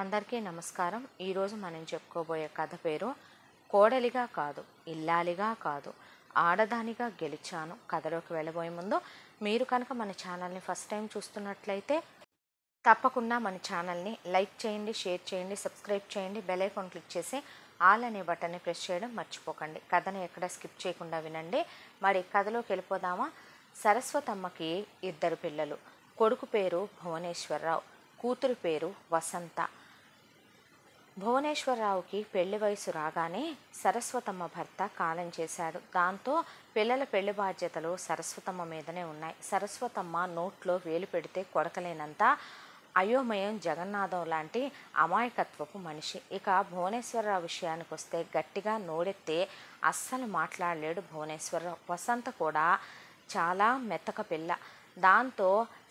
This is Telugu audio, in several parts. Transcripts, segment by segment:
అందరికీ నమస్కారం ఈరోజు మనం చెప్పుకోబోయే కథ పేరు కోడలిగా కాదు ఇల్లాలిగా కాదు ఆడదానిగా గెలిచాను కథలోకి వెళ్ళబోయే ముందు మీరు కనుక మన ఛానల్ని ఫస్ట్ టైం చూస్తున్నట్లయితే తప్పకుండా మన ఛానల్ని లైక్ చేయండి షేర్ చేయండి సబ్స్క్రైబ్ చేయండి బెల్ క్లిక్ చేసి ఆల్ అనే బటన్ని ప్రెస్ చేయడం మర్చిపోకండి కథను ఎక్కడ స్కిప్ చేయకుండా వినండి మరి కథలోకి వెళ్ళిపోదామా సరస్వతమ్మకి ఇద్దరు పిల్లలు కొడుకు పేరు భువనేశ్వరరావు కూతురు పేరు వసంత భువనేశ్వరరావుకి పెళ్లి వయసు రాగానే సరస్వతమ్మ భర్త కాలం చేశాడు దాంతో పిల్లల పెళ్లి బాధ్యతలు సరస్వతమ్మ మీదనే ఉన్నాయి సరస్వతమ్మ నోట్లో వేలు పెడితే కొడకలేనంత అయోమయం జగన్నాథం లాంటి అమాయకత్వపు మనిషి ఇక భువనేశ్వరరావు విషయానికి వస్తే గట్టిగా నోడెత్తే అస్సలు మాట్లాడలేడు భువనేశ్వరరావు వసంత కూడా చాలా మెత్తక పిల్ల దాంతో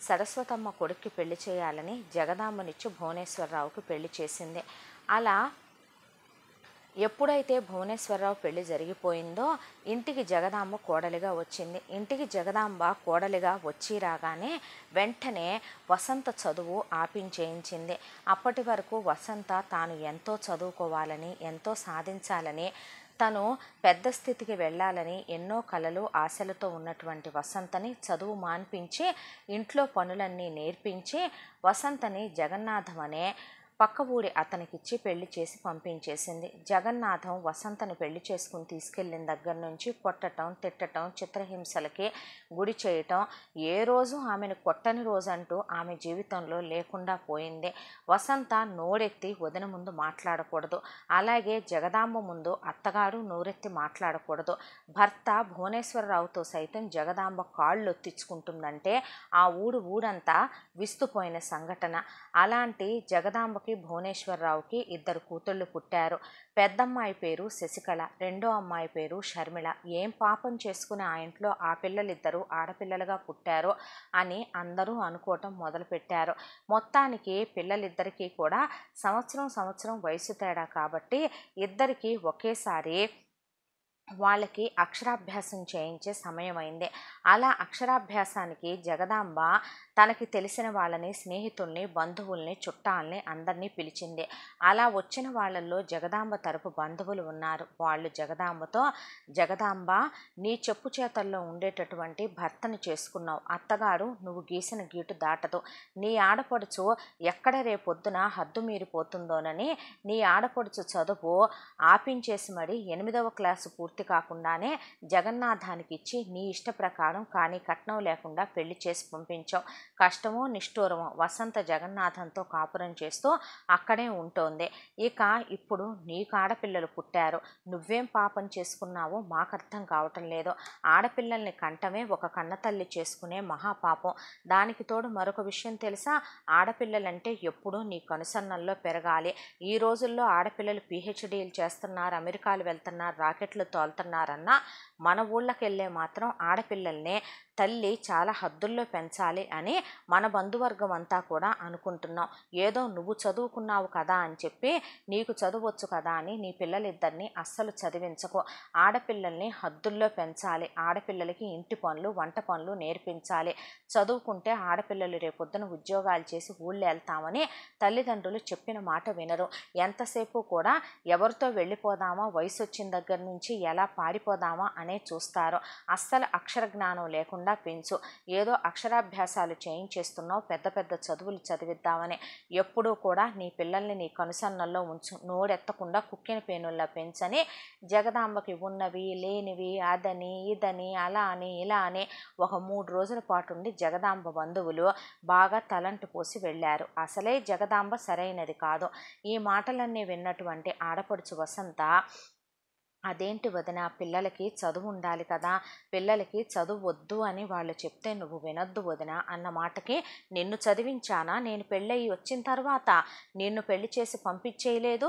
సరస్వతమ్మ కొడుక్కి పెళ్లి చేయాలని జగదాంబనిచ్చి భువనేశ్వరరావుకి పెళ్లి చేసింది అలా ఎప్పుడైతే భువనేశ్వరరావు పెళ్లి జరిగిపోయిందో ఇంటికి జగదాంబ కోడలిగా వచ్చింది ఇంటికి జగదాంబ కోడలిగా వచ్చి రాగానే వెంటనే వసంత చదువు ఆపించేయించింది అప్పటి వరకు వసంత తాను ఎంతో చదువుకోవాలని ఎంతో సాధించాలని తను పెద్ద స్థితికి వెళ్ళాలని ఎన్నో కలలు ఆశలతో ఉన్నటువంటి వసంతని చదువు మాన్పించి ఇంట్లో పనులన్నీ నేర్పించి వసంతని జగన్నాథం అనే పక్క ఊరి అతనికిచ్చి పెళ్లి చేసి పంపించేసింది జగన్నాథం వసంతను పెళ్లి చేసుకుని తీసుకెళ్లిన దగ్గర నుంచి కొట్టటం తిట్టటం చిత్రహింసలకి గుడి చేయటం ఏ రోజు ఆమెను కొట్టని రోజంటూ ఆమె జీవితంలో లేకుండా పోయింది వసంత నోరెత్తి వదిన ముందు మాట్లాడకూడదు అలాగే జగదాంబ ముందు అత్తగారు నోరెత్తి మాట్లాడకూడదు భర్త భువనేశ్వరరావుతో సైతం జగదాంబ కాళ్ళు ఒత్తించుకుంటుందంటే ఆ ఊడు ఊడంతా విస్తుపోయిన సంఘటన అలాంటి జగదాంబకి శంకర్కి భువనేశ్వరరావుకి ఇద్దరు కూతుళ్ళు పుట్టారు పెద్దమ్మాయి పేరు శశికళ రెండో అమ్మాయి పేరు షర్మిళ ఏం పాపం చేసుకుని ఆ ఇంట్లో ఆ పిల్లలిద్దరూ ఆడపిల్లలుగా పుట్టారు అని అందరూ అనుకోవటం మొదలుపెట్టారు మొత్తానికి పిల్లలిద్దరికీ కూడా సంవత్సరం సంవత్సరం వయసు తేడా కాబట్టి ఇద్దరికీ ఒకేసారి వాళ్ళకి అక్షరాభ్యాసం చేయించే సమయం అయింది అలా అక్షరాభ్యాసానికి జగదాంబ తనకి తెలిసిన వాళ్ళని స్నేహితుల్ని బంధువుల్ని చుట్టాల్ని అందరినీ పిలిచింది అలా వచ్చిన వాళ్ళల్లో జగదాంబ తరపు బంధువులు ఉన్నారు వాళ్ళు జగదాంబతో జగదాంబ నీ చెప్పు చేతల్లో ఉండేటటువంటి భర్తను చేసుకున్నావు అత్తగారు నువ్వు గీసిన గీటు దాటదు నీ ఆడపడుచు ఎక్కడ రేపొద్దున హద్దు మీరిపోతుందోనని నీ ఆడపడుచు చదువు ఆపించేసి మరి ఎనిమిదవ క్లాసు పూర్తి కాకుండానే జగన్నాథానికి ఇచ్చి నీ ఇష్ట ప్రకారం కానీ కట్నం లేకుండా పెళ్లి చేసి పంపించావు కష్టము నిష్ఠూరము వసంత జగన్నాథంతో కాపురం చేస్తూ అక్కడే ఉంటోంది ఇక ఇప్పుడు నీకు ఆడపిల్లలు పుట్టారు నువ్వేం పాపం చేసుకున్నావో మాకు అర్థం కావటం లేదు ఆడపిల్లల్ని కంటమే ఒక కన్నతల్లి చేసుకునే మహాపాపం దానికి తోడు మరొక విషయం తెలుసా ఆడపిల్లలంటే ఎప్పుడూ నీ కనుసన్నల్లో పెరగాలి ఈ రోజుల్లో ఆడపిల్లలు పిహెచ్డీలు చేస్తున్నారు అమెరికాలు వెళ్తున్నారు రాకెట్లు తోలుతున్నారన్న మన ఊళ్ళకెళ్ళే మాత్రం ఆడపిల్లల్ని తల్లి చాలా హద్దుల్లో పెంచాలి అని మన బంధువర్గం అంతా కూడా అనుకుంటున్నాం ఏదో నువ్వు చదువుకున్నావు కదా అని చెప్పి నీకు చదవచ్చు కదా అని నీ పిల్లలిద్దరిని అస్సలు చదివించకు ఆడపిల్లల్ని హద్దుల్లో పెంచాలి ఆడపిల్లలకి ఇంటి పనులు వంట పనులు నేర్పించాలి చదువుకుంటే ఆడపిల్లలు రేపొద్దున ఉద్యోగాలు చేసి ఊళ్ళో వెళ్తామని తల్లిదండ్రులు చెప్పిన మాట వినరు ఎంతసేపు కూడా ఎవరితో వెళ్ళిపోదామా వయసు వచ్చిన దగ్గర నుంచి ఎలా పారిపోదామా అనే చూస్తారు అస్సలు అక్షర జ్ఞానం లేకుండా తప్పకుండా పెంచు ఏదో అక్షరాభ్యాసాలు చేయించేస్తున్నావు పెద్ద పెద్ద చదువులు చదివిద్దామని ఎప్పుడూ కూడా నీ పిల్లల్ని నీ కనుసన్నల్లో ఉంచు నోడెత్తకుండా కుక్కిన పేనుల్లో పెంచని జగదాంబకి ఉన్నవి లేనివి అదని ఇదని అలా అని ఇలా అని ఒక మూడు రోజుల పాటు ఉండి జగదాంబ బంధువులు బాగా తలంటు పోసి వెళ్ళారు అసలే జగదాంబ సరైనది కాదు ఈ మాటలన్నీ విన్నటువంటి ఆడపడుచు వసంత అదేంటి వదిన పిల్లలకి చదువు ఉండాలి కదా పిల్లలకి చదువు వద్దు అని వాళ్ళు చెప్తే నువ్వు వినొద్దు వదిన అన్న మాటకి నిన్ను చదివించానా నేను పెళ్ళయి వచ్చిన తర్వాత నిన్ను పెళ్లి చేసి పంపించేయలేదు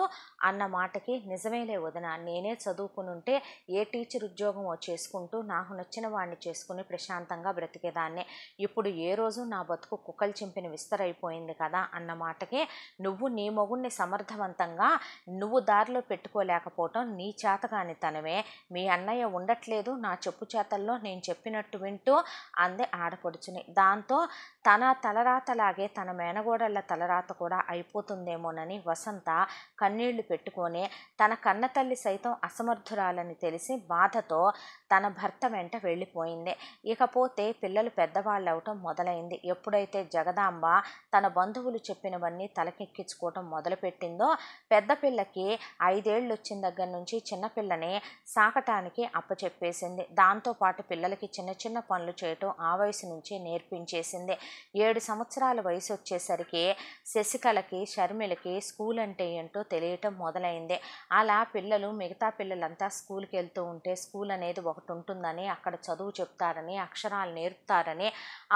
అన్న మాటకి నిజమేలే వదిన నేనే చదువుకుని ఉంటే ఏ టీచర్ ఉద్యోగమో చేసుకుంటూ నాకు నచ్చిన వాడిని చేసుకుని ప్రశాంతంగా బ్రతికేదాన్నే ఇప్పుడు ఏ రోజు నా బతుకు కుక్కలు చింపిన విస్తరైపోయింది కదా అన్న మాటకి నువ్వు నీ మొగుణ్ణి సమర్థవంతంగా నువ్వు దారిలో పెట్టుకోలేకపోవటం నీ చేతగా అని తనమే మీ అన్నయ్య ఉండట్లేదు నా చెప్పు చేతల్లో నేను చెప్పినట్టు వింటూ అంది ఆడపడుచుని దాంతో తన తలరాతలాగే తన మేనగోడళ్ళ తలరాత కూడా అయిపోతుందేమోనని వసంత కన్నీళ్లు పెట్టుకొని తన కన్నతల్లి సైతం అసమర్థురాలని తెలిసి బాధతో తన భర్త వెంట వెళ్ళిపోయింది ఇకపోతే పిల్లలు పెద్దవాళ్ళు అవటం మొదలైంది ఎప్పుడైతే జగదాంబ తన బంధువులు చెప్పినవన్నీ తలకెక్కించుకోవటం మొదలుపెట్టిందో పెద్ద పిల్లకి ఐదేళ్ళు వచ్చిన దగ్గర నుంచి చిన్నపిల్లని సాకటానికి అప్పచెప్పేసింది దాంతోపాటు పిల్లలకి చిన్న చిన్న పనులు చేయటం ఆ వయసు నుంచి నేర్పించేసింది ఏడు సంవత్సరాల వయసు వచ్చేసరికి శశికళకి షర్మిలకి స్కూల్ అంటే ఏంటో తెలియటం మొదలైంది అలా పిల్లలు మిగతా పిల్లలంతా స్కూల్కి వెళ్తూ ఉంటే స్కూల్ అనేది ఒకటి ఒకటి ఉంటుందని అక్కడ చదువు చెప్తారని అక్షరాలు నేర్పుతారని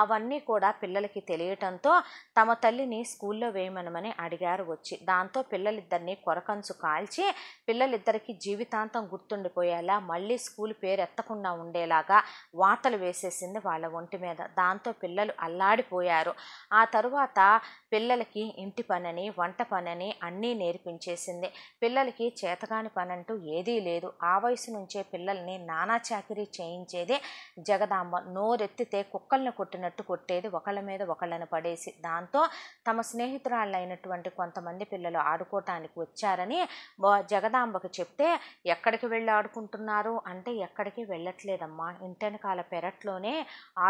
అవన్నీ కూడా పిల్లలకి తెలియటంతో తమ తల్లిని స్కూల్లో వేయమనమని అడిగారు వచ్చి దాంతో పిల్లలిద్దరిని కొరకంచు కాల్చి పిల్లలిద్దరికీ జీవితాంతం గుర్తుండిపోయేలా మళ్ళీ స్కూల్ పేరు ఎత్తకుండా ఉండేలాగా వాతలు వేసేసింది వాళ్ళ ఒంటి మీద దాంతో పిల్లలు అల్లాడిపోయారు ఆ తరువాత పిల్లలకి ఇంటి పనని వంట పనని అన్నీ నేర్పించేసింది పిల్లలకి చేతగాని పనంటూ ఏదీ లేదు ఆ వయసు నుంచే పిల్లల్ని నానా చాకరీ చేయించేదే జగదాంబ నోరెత్తితే కుక్కల్ని కొట్టినట్టు కొట్టేది ఒకళ్ళ మీద ఒకళ్ళని పడేసి దాంతో తమ స్నేహితురాళ్ళైనటువంటి కొంతమంది పిల్లలు ఆడుకోవటానికి వచ్చారని జగదాంబకు చెప్తే ఎక్కడికి వెళ్ళి ఆడుకుంటున్నారు అంటే ఎక్కడికి వెళ్ళట్లేదమ్మా ఇంటెనకాల పెరట్లోనే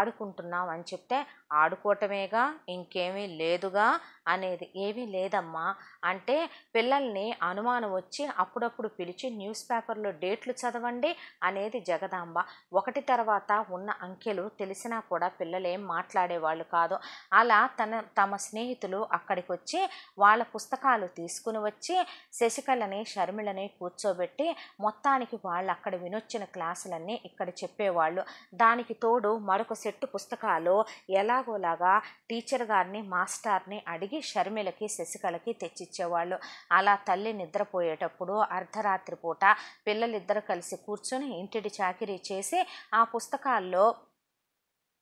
ఆడుకుంటున్నాం అని చెప్తే ఆడుకోవటమేగా ఇంకేమీ లేదుగా అనేది ఏమీ లేదమ్మా అంటే పిల్లల్ని అనుమానం వచ్చి అప్పుడప్పుడు పిలిచి న్యూస్ పేపర్లో డేట్లు చదవండి అనేది జగ జగదాంబ ఒకటి తర్వాత ఉన్న అంకెలు తెలిసినా కూడా పిల్లలేం మాట్లాడేవాళ్ళు కాదు అలా తన తమ స్నేహితులు అక్కడికి వచ్చి వాళ్ళ పుస్తకాలు తీసుకుని వచ్చి శశికళని షర్మిళని కూర్చోబెట్టి మొత్తానికి వాళ్ళు అక్కడ వినొచ్చిన క్లాసులన్నీ ఇక్కడ చెప్పేవాళ్ళు దానికి తోడు మరొక సెట్టు పుస్తకాలు ఎలాగోలాగా టీచర్ గారిని మాస్టర్ని అడిగి షర్మిలకి శశికళకి తెచ్చిచ్చేవాళ్ళు అలా తల్లి నిద్రపోయేటప్పుడు అర్ధరాత్రి పూట పిల్లలిద్దరు కలిసి కూర్చొని ఇంటిటి చాటి చాకిరీ చేసి ఆ పుస్తకాల్లో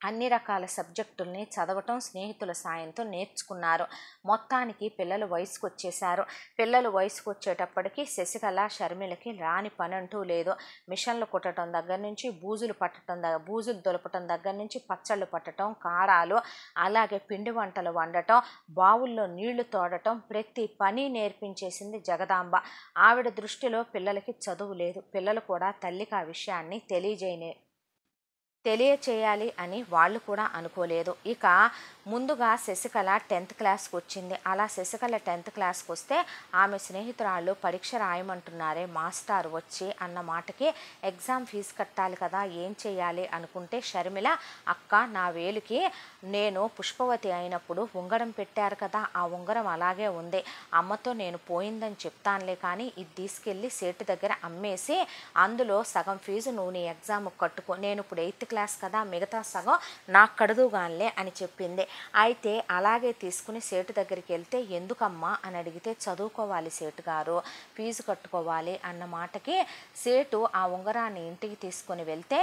అన్ని రకాల సబ్జెక్టుల్ని చదవటం స్నేహితుల సాయంతో నేర్చుకున్నారు మొత్తానికి పిల్లలు వయసుకు వచ్చేశారు పిల్లలు వయసుకు వచ్చేటప్పటికి శశికళ షర్మిలకి రాని పని అంటూ లేదు మిషన్లు కుట్టడం దగ్గర నుంచి బూజులు పట్టడం దగ్గర బూజులు దొలపటం దగ్గర నుంచి పచ్చళ్ళు పట్టడం కారాలు అలాగే పిండి వంటలు వండటం బావుల్లో నీళ్లు తోడటం ప్రతి పని నేర్పించేసింది జగదాంబ ఆవిడ దృష్టిలో పిల్లలకి చదువు లేదు పిల్లలు కూడా తల్లికి ఆ విషయాన్ని తెలియజేయనే తెలియచేయాలి అని వాళ్ళు కూడా అనుకోలేదు ఇక ముందుగా శశికళ టెన్త్ క్లాస్కి వచ్చింది అలా శశికళ టెన్త్ క్లాస్కి వస్తే ఆమె స్నేహితురాళ్ళు పరీక్ష రాయమంటున్నారే మాస్టర్ వచ్చి అన్న మాటకి ఎగ్జామ్ ఫీజు కట్టాలి కదా ఏం చేయాలి అనుకుంటే షర్మిల అక్క నా వేలుకి నేను పుష్పవతి అయినప్పుడు ఉంగరం పెట్టారు కదా ఆ ఉంగరం అలాగే ఉంది అమ్మతో నేను పోయిందని చెప్తానులే కానీ ఇది తీసుకెళ్ళి సేటు దగ్గర అమ్మేసి అందులో సగం ఫీజు నువ్వు నీ ఎగ్జామ్ కట్టుకో నేను ఇప్పుడు ఎయిత్ క్లాస్ కదా మిగతా సగం నాకు కడదుగానిలే అని చెప్పింది అయితే అలాగే తీసుకుని సేటు దగ్గరికి వెళ్తే ఎందుకమ్మా అని అడిగితే చదువుకోవాలి సేటు గారు ఫీజు కట్టుకోవాలి అన్న మాటకి సేటు ఆ ఉంగరాన్ని ఇంటికి తీసుకుని వెళ్తే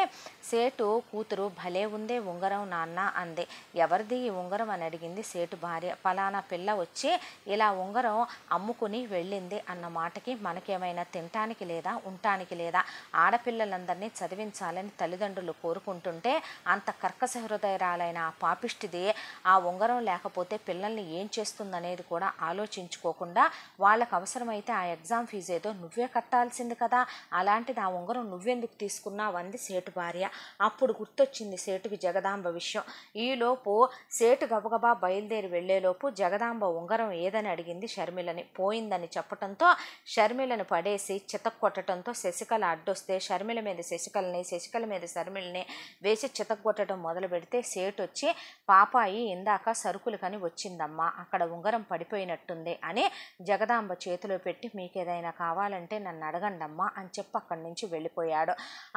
సేటు కూతురు భలే ఉందే ఉంగరం నాన్న అంది ఎవరిది ఈ ఉంగరం అని అడిగింది సేటు భార్య పలానా పిల్ల వచ్చి ఇలా ఉంగరం అమ్ముకుని వెళ్ళింది అన్న మాటకి మనకేమైనా తినటానికి లేదా ఉండటానికి లేదా ఆడపిల్లలందరినీ చదివించాలని తల్లిదండ్రులు కోరుకుంటుంటే అంత కర్కశ హృదయరాలైన ఆ పాపిష్టిది ఆ ఉంగరం లేకపోతే పిల్లల్ని ఏం చేస్తుందనేది కూడా ఆలోచించుకోకుండా వాళ్ళకు అవసరమైతే ఆ ఎగ్జామ్ ఫీజు ఏదో నువ్వే కట్టాల్సింది కదా అలాంటిది ఆ ఉంగరం నువ్వెందుకు తీసుకున్నావు అంది సేటు భార్య అప్పుడు గుర్తొచ్చింది సేటుకి జగదాంబ విషయం ఈలోపు సేటు గబగబా బయలుదేరి వెళ్లేలోపు జగదాంబ ఉంగరం ఏదని అడిగింది షర్మిలని పోయిందని చెప్పటంతో షర్మిలను పడేసి చితక్కొట్టడంతో శశికళ అడ్డొస్తే షర్మిల మీద శశికళని శశికళ మీద షర్మిలని వేసి చితక్కొట్టడం మొదలు పెడితే సేటు వచ్చి పాపాయి ఇందాక సరుకులు కని వచ్చిందమ్మా అక్కడ ఉంగరం పడిపోయినట్టుంది అని జగదాంబ చేతిలో పెట్టి మీకేదైనా కావాలంటే నన్ను అడగండమ్మా అని చెప్పి అక్కడి నుంచి వెళ్ళిపోయాడు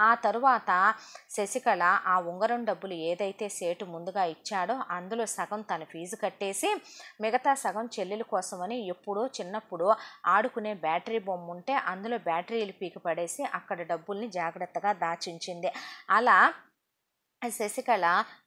ఆ తరువాత శశికళ ఆ ఉంగరం డబ్బులు ఏదైతే సేటు ముందుగా ఇచ్చాడో అందులో సగం తన ఫీజు కట్టేసి మిగతా సగం చెల్లెల కోసమని ఎప్పుడో చిన్నప్పుడు ఆడుకునే బ్యాటరీ బొమ్మ ఉంటే అందులో బ్యాటరీలు పీకి పడేసి అక్కడ డబ్బుల్ని జాగ్రత్తగా దాచించింది అలా శశికళ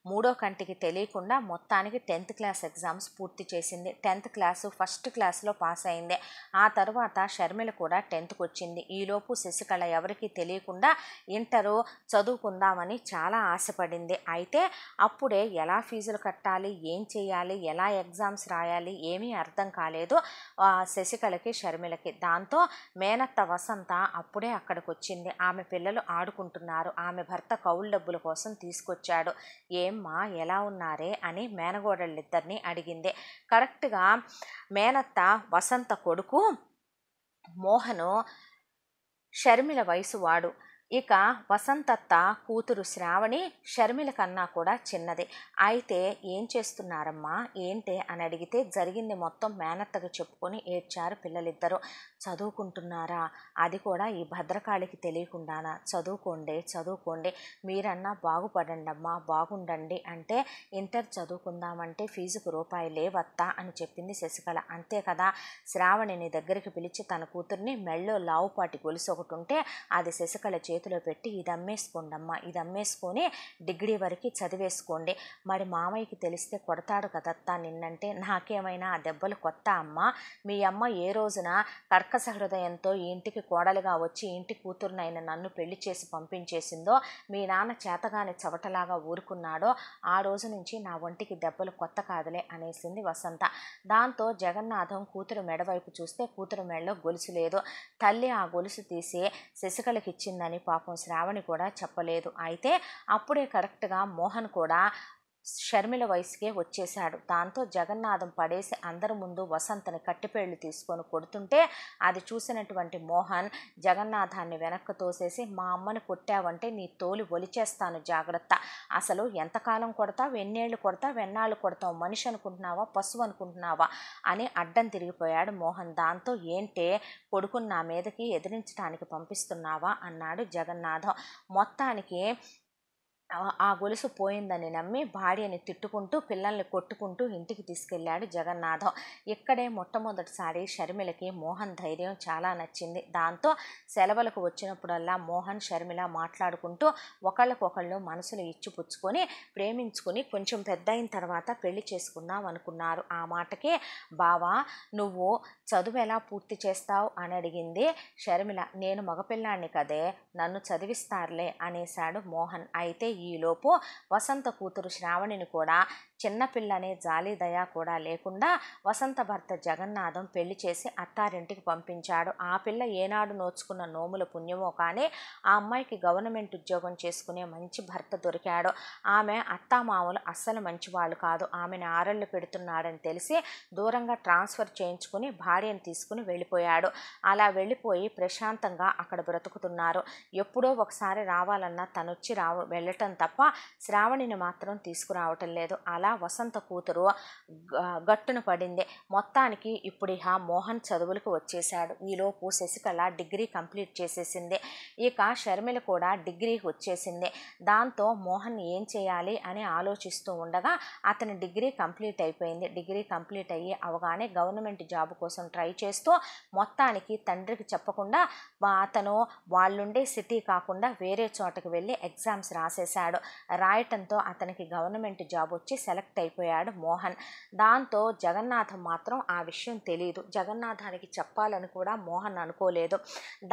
మూడో కంటికి తెలియకుండా మొత్తానికి టెన్త్ క్లాస్ ఎగ్జామ్స్ పూర్తి చేసింది టెన్త్ క్లాసు ఫస్ట్ క్లాస్లో పాస్ అయింది ఆ తర్వాత షర్మిల కూడా టెన్త్కి వచ్చింది ఈలోపు శశికళ ఎవరికి తెలియకుండా ఇంటరు చదువుకుందామని చాలా ఆశపడింది అయితే అప్పుడే ఎలా ఫీజులు కట్టాలి ఏం చేయాలి ఎలా ఎగ్జామ్స్ రాయాలి ఏమీ అర్థం కాలేదు శశికళకి షర్మిలకి దాంతో మేనత్త వసంత అప్పుడే అక్కడికి వచ్చింది ఆమె పిల్లలు ఆడుకుంటున్నారు ఆమె భర్త కౌలు డబ్బుల కోసం తీసుకొచ్చాడు ఏ ఏమ్మా ఎలా ఉన్నారే అని మేనగోడళ్ళిద్దరిని అడిగింది కరెక్ట్గా మేనత్త వసంత కొడుకు మోహను షర్మిల వయసు వాడు ఇక వసంతత్త కూతురు శ్రావణి షర్మిల కన్నా కూడా చిన్నది అయితే ఏం చేస్తున్నారమ్మా ఏంటి అని అడిగితే జరిగింది మొత్తం మేనత్తగా చెప్పుకొని ఏడ్చారు పిల్లలిద్దరూ చదువుకుంటున్నారా అది కూడా ఈ భద్రకాళికి తెలియకుండానా చదువుకోండి చదువుకోండి మీరన్నా బాగుపడండి అమ్మా బాగుండండి అంటే ఇంటర్ చదువుకుందామంటే ఫీజుకు రూపాయి లేవత్తా అని చెప్పింది శశికళ అంతే కదా శ్రావణిని దగ్గరికి పిలిచి తన కూతుర్ని మెళ్ళో లావుపాటి గొలుసు ఒకటి ఉంటే అది శశికళ చే చేతిలో పెట్టి ఇది అమ్మేసుకోండి అమ్మ ఇది అమ్మేసుకొని డిగ్రీ వరకు చదివేసుకోండి మరి మామయ్యకి తెలిస్తే కొడతాడు కదత్తా నిన్నంటే నాకేమైనా ఆ దెబ్బలు కొత్త అమ్మ మీ అమ్మ ఏ రోజున కర్కశ హృదయంతో ఇంటికి కోడలుగా వచ్చి ఇంటి కూతురునైన నన్ను పెళ్లి చేసి పంపించేసిందో మీ నాన్న చేతగాని చవటలాగా ఊరుకున్నాడో ఆ రోజు నుంచి నా ఒంటికి దెబ్బలు కొత్త కాదులే అనేసింది వసంత దాంతో జగన్నాథం కూతురు మెడవైపు చూస్తే కూతురు మెడలో గొలుసు లేదు తల్లి ఆ గొలుసు తీసి శశికళకిచ్చిందని పాపం శ్రావణి కూడా చెప్పలేదు అయితే అప్పుడే కరెక్ట్గా మోహన్ కూడా షర్మిల వయసుకే వచ్చేశాడు దాంతో జగన్నాథం పడేసి అందరి ముందు వసంతని కట్టిపేళ్లు తీసుకొని కొడుతుంటే అది చూసినటువంటి మోహన్ జగన్నాథాన్ని వెనక్కు తోసేసి మా అమ్మని కొట్టావంటే నీ తోలి ఒలిచేస్తాను జాగ్రత్త అసలు ఎంతకాలం కొడతావు ఎన్నేళ్ళు కొడతావు ఎన్నాళ్ళు కొడతావు మనిషి అనుకుంటున్నావా పశువు అనుకుంటున్నావా అని అడ్డం తిరిగిపోయాడు మోహన్ దాంతో ఏంటే కొడుకుని నా మీదకి ఎదిరించడానికి పంపిస్తున్నావా అన్నాడు జగన్నాథం మొత్తానికి ఆ గొలుసు పోయిందని నమ్మి భార్యని తిట్టుకుంటూ పిల్లల్ని కొట్టుకుంటూ ఇంటికి తీసుకెళ్లాడు జగన్నాథం ఇక్కడే మొట్టమొదటిసారి షర్మిలకి మోహన్ ధైర్యం చాలా నచ్చింది దాంతో సెలవులకు వచ్చినప్పుడల్లా మోహన్ షర్మిల మాట్లాడుకుంటూ ఒకళ్ళకొకళ్ళు మనసులు ఇచ్చిపుచ్చుకొని ప్రేమించుకుని కొంచెం పెద్ద అయిన తర్వాత పెళ్లి చేసుకుందాం అనుకున్నారు ఆ మాటకే బావా నువ్వు చదువు ఎలా పూర్తి చేస్తావు అని అడిగింది షర్మిల నేను మగపిల్లాడిని కదే నన్ను చదివిస్తారులే అనేశాడు మోహన్ అయితే ఈలోపు వసంత కూతురు శ్రావణిని కూడా చిన్నపిల్లనే జాలి దయ కూడా లేకుండా వసంత భర్త జగన్నాథం పెళ్లి చేసి అత్తారింటికి పంపించాడు ఆ పిల్ల ఏనాడు నోచుకున్న నోముల పుణ్యమో కానీ ఆ అమ్మాయికి గవర్నమెంట్ ఉద్యోగం చేసుకునే మంచి భర్త దొరికాడు ఆమె అత్తామామలు అస్సలు మంచివాళ్ళు కాదు ఆమెను ఆరళ్ళు పెడుతున్నాడని తెలిసి దూరంగా ట్రాన్స్ఫర్ చేయించుకుని భార్యను తీసుకుని వెళ్ళిపోయాడు అలా వెళ్ళిపోయి ప్రశాంతంగా అక్కడ బ్రతుకుతున్నారు ఎప్పుడో ఒకసారి రావాలన్నా తనొచ్చి రావ వెళ్ళటం తప్ప శ్రావణిని మాత్రం తీసుకురావటం లేదు అలా వసంత కూతురు గట్టున పడింది మొత్తానికి ఇప్పుడు ఇహ మోహన్ చదువులకు వచ్చేశాడు ఈలోపు శశికళ డిగ్రీ కంప్లీట్ చేసేసింది ఇక షర్మిల కూడా డిగ్రీ వచ్చేసింది దాంతో మోహన్ ఏం చేయాలి అని ఆలోచిస్తూ ఉండగా అతని డిగ్రీ కంప్లీట్ అయిపోయింది డిగ్రీ కంప్లీట్ అయ్యి అవగానే గవర్నమెంట్ జాబ్ కోసం ట్రై చేస్తూ మొత్తానికి తండ్రికి చెప్పకుండా అతను వాళ్ళుండే సిటీ కాకుండా వేరే చోటకు వెళ్ళి ఎగ్జామ్స్ రాసేశాడు రాయటంతో అతనికి గవర్నమెంట్ జాబ్ వచ్చి సెలెక్ట్ సెలెక్ట్ అయిపోయాడు మోహన్ దాంతో జగన్నాథ్ మాత్రం ఆ విషయం తెలియదు జగన్నాథానికి చెప్పాలని కూడా మోహన్ అనుకోలేదు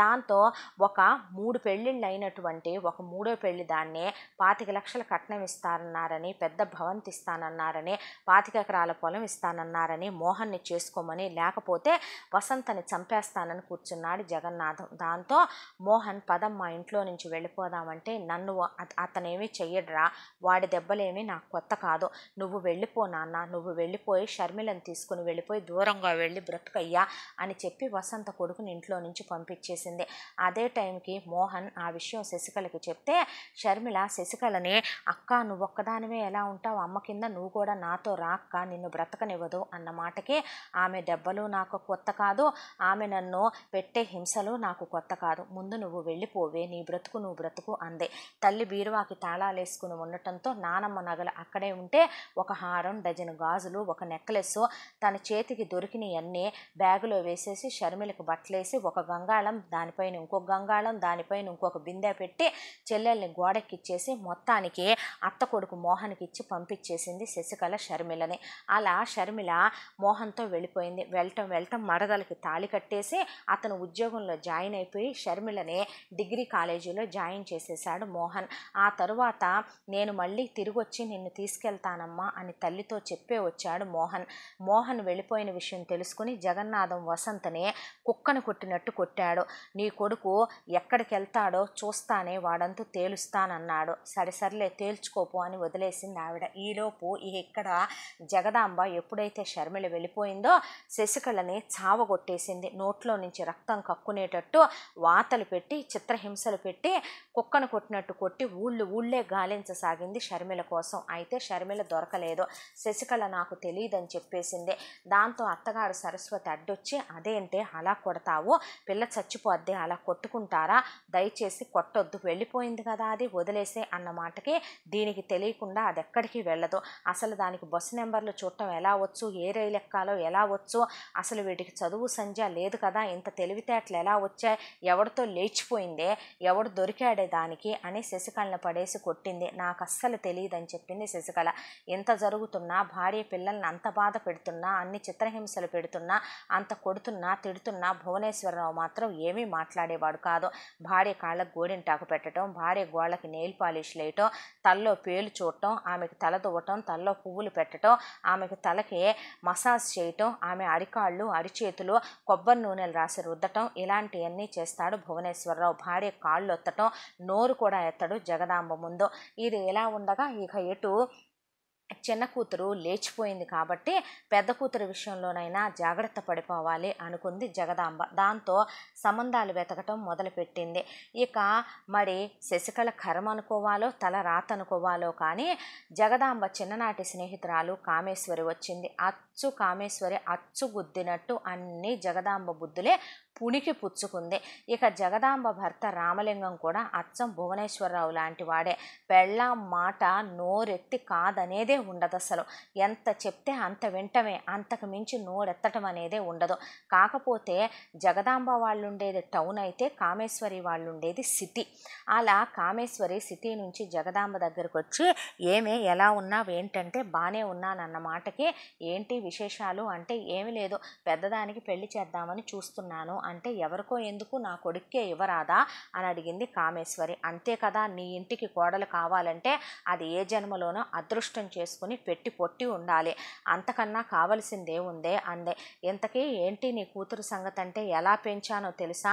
దాంతో ఒక మూడు పెళ్ళిళ్ళు అయినటువంటి ఒక మూడో పెళ్లి దాన్నే పాతిక లక్షల కట్నం ఇస్తానన్నారని పెద్ద భవంతి ఇస్తానన్నారని పాతిక ఎకరాల పొలం ఇస్తానన్నారని మోహన్ని చేసుకోమని లేకపోతే వసంతని చంపేస్తానని కూర్చున్నాడు జగన్నాథం దాంతో మోహన్ పదం మా ఇంట్లో నుంచి వెళ్ళిపోదామంటే నన్ను అతనేమీ చెయ్యడ్రా వాడి దెబ్బలేమీ నాకు కొత్త కాదు నువ్వు వెళ్ళిపో నాన్న నువ్వు వెళ్ళిపోయి షర్మిలను తీసుకుని వెళ్ళిపోయి దూరంగా వెళ్ళి బ్రతుకయ్యా అని చెప్పి వసంత కొడుకుని ఇంట్లో నుంచి పంపించేసింది అదే టైంకి మోహన్ ఆ విషయం శశికళకి చెప్తే షర్మిల శశికళని అక్క నువ్వొక్కదానివే ఎలా ఉంటావు అమ్మ కింద నువ్వు కూడా నాతో రాక్క నిన్ను బ్రతకనివ్వదు అన్న మాటకి ఆమె దెబ్బలు నాకు కొత్త కాదు ఆమె నన్ను పెట్టే హింసలు నాకు కొత్త కాదు ముందు నువ్వు వెళ్ళిపోవే నీ బ్రతుకు నువ్వు బ్రతుకు అందే తల్లి బీరువాకి తాళాలేసుకుని ఉండటంతో నానమ్మ నగలు అక్కడే ఉంటే ఒక హారం డజన్ గాజులు ఒక నెక్లెస్ తన చేతికి దొరికినవన్నీ బ్యాగులో వేసేసి షర్మిలకు బట్టలేసి ఒక గంగాళం దానిపైన ఇంకొక గంగాళం దానిపైన ఇంకొక బిందె పెట్టి చెల్లెల్ని గోడకిచ్చేసి మొత్తానికి అత్త కొడుకు మోహన్కి ఇచ్చి పంపించేసింది శశికళ షర్మిలని అలా షర్మిల మోహన్తో వెళ్ళిపోయింది వెళ్ళటం వెళ్ళటం మరదలకి తాళి కట్టేసి అతను ఉద్యోగంలో జాయిన్ అయిపోయి షర్మిలని డిగ్రీ కాలేజీలో జాయిన్ చేసేసాడు మోహన్ ఆ తరువాత నేను మళ్ళీ తిరిగి వచ్చి నిన్ను తీసుకెళ్తానమ్మా అమ్మ అని తల్లితో చెప్పే వచ్చాడు మోహన్ మోహన్ వెళ్ళిపోయిన విషయం తెలుసుకుని జగన్నాథం వసంతని కుక్కను కొట్టినట్టు కొట్టాడు నీ కొడుకు ఎక్కడికి వెళ్తాడో చూస్తానే వాడంతా తేలుస్తానన్నాడు సరే సర్లే తేల్చుకోపు అని వదిలేసింది ఆవిడ ఈలోపు ఇక్కడ జగదాంబ ఎప్పుడైతే షర్మిల వెళ్ళిపోయిందో శశికళని చావగొట్టేసింది నోట్లో నుంచి రక్తం కక్కునేటట్టు వాతలు పెట్టి చిత్రహింసలు పెట్టి కుక్కను కొట్టినట్టు కొట్టి ఊళ్ళు ఊళ్ళే గాలించసాగింది షర్మిల కోసం అయితే షర్మిల దొరక దొరకలేదు శశికళ నాకు తెలియదని చెప్పేసింది దాంతో అత్తగారు సరస్వతి అడ్డొచ్చి అదేంటి అలా కొడతావు పిల్ల చచ్చిపోద్ది అలా కొట్టుకుంటారా దయచేసి కొట్టొద్దు వెళ్ళిపోయింది కదా అది వదిలేసే అన్న మాటకి దీనికి తెలియకుండా అది ఎక్కడికి వెళ్ళదు అసలు దానికి బస్సు నెంబర్లు చూడటం ఎలా వచ్చు ఏ రైలు ఎక్కాలో ఎలా వచ్చు అసలు వీటికి చదువు సంధ్య లేదు కదా ఇంత తెలివితేటలు ఎలా వచ్చాయి ఎవరితో లేచిపోయిందే ఎవడు దొరికాడే దానికి అని శశికళను పడేసి కొట్టింది నాకు అస్సలు తెలియదని చెప్పింది శశికళ ఎంత జరుగుతున్నా భార్య పిల్లల్ని అంత బాధ పెడుతున్నా అన్ని చిత్రహింసలు పెడుతున్నా అంత కొడుతున్నా తిడుతున్నా భువనేశ్వరరావు మాత్రం ఏమీ మాట్లాడేవాడు కాదు భార్య కాళ్ళకు టాకు పెట్టడం భార్య గోళ్ళకి నెయిల్ పాలిష్ లేయటం తల్లో పేలు చూడటం ఆమెకు తల దువ్వటం తల్లో పువ్వులు పెట్టడం ఆమెకు తలకి మసాజ్ చేయటం ఆమె అరికాళ్ళు అరిచేతులు కొబ్బరి నూనెలు రాసి రుద్దటం ఇలాంటివన్నీ చేస్తాడు భువనేశ్వరరావు భార్య కాళ్ళు ఎత్తటం నోరు కూడా ఎత్తడు జగదాంబ ముందు ఇది ఎలా ఉండగా ఇక ఎటు చిన్న కూతురు లేచిపోయింది కాబట్టి పెద్ద కూతురు విషయంలోనైనా జాగ్రత్త పడిపోవాలి అనుకుంది జగదాంబ దాంతో సంబంధాలు వెతకటం మొదలుపెట్టింది ఇక మరి శశికళ కరం అనుకోవాలో తల రాత అనుకోవాలో కానీ జగదాంబ చిన్ననాటి స్నేహితురాలు కామేశ్వరి వచ్చింది అచ్చు కామేశ్వరి అచ్చు గుద్దినట్టు అన్ని జగదాంబ బుద్ధులే పుణికి పుచ్చుకుంది ఇక జగదాంబ భర్త రామలింగం కూడా అచ్చం భువనేశ్వరరావు లాంటి వాడే పెళ్ళ మాట నోరెత్తి కాదనేదే ఉండదు అసలు ఎంత చెప్తే అంత వింటమే అంతకు మించి నోరెత్తటం అనేదే ఉండదు కాకపోతే జగదాంబ వాళ్ళుండేది టౌన్ అయితే కామేశ్వరి వాళ్ళుండేది సిటీ అలా కామేశ్వరి సిటీ నుంచి జగదాంబ దగ్గరకు వచ్చి ఏమే ఎలా ఉన్నావు ఏంటంటే బాగానే ఉన్నానన్న మాటకి ఏంటి విశేషాలు అంటే ఏమి లేదు పెద్దదానికి పెళ్లి చేద్దామని చూస్తున్నాను అంటే ఎవరికో ఎందుకు నా కొడుక్కే ఇవ్వరాదా అని అడిగింది కామేశ్వరి అంతే కదా నీ ఇంటికి కోడలు కావాలంటే అది ఏ జన్మలోనో అదృష్టం చేసుకుని పెట్టి పొట్టి ఉండాలి అంతకన్నా కావలసిందే ఉందే అందే ఇంతకీ ఏంటి నీ కూతురు సంగతి అంటే ఎలా పెంచానో తెలుసా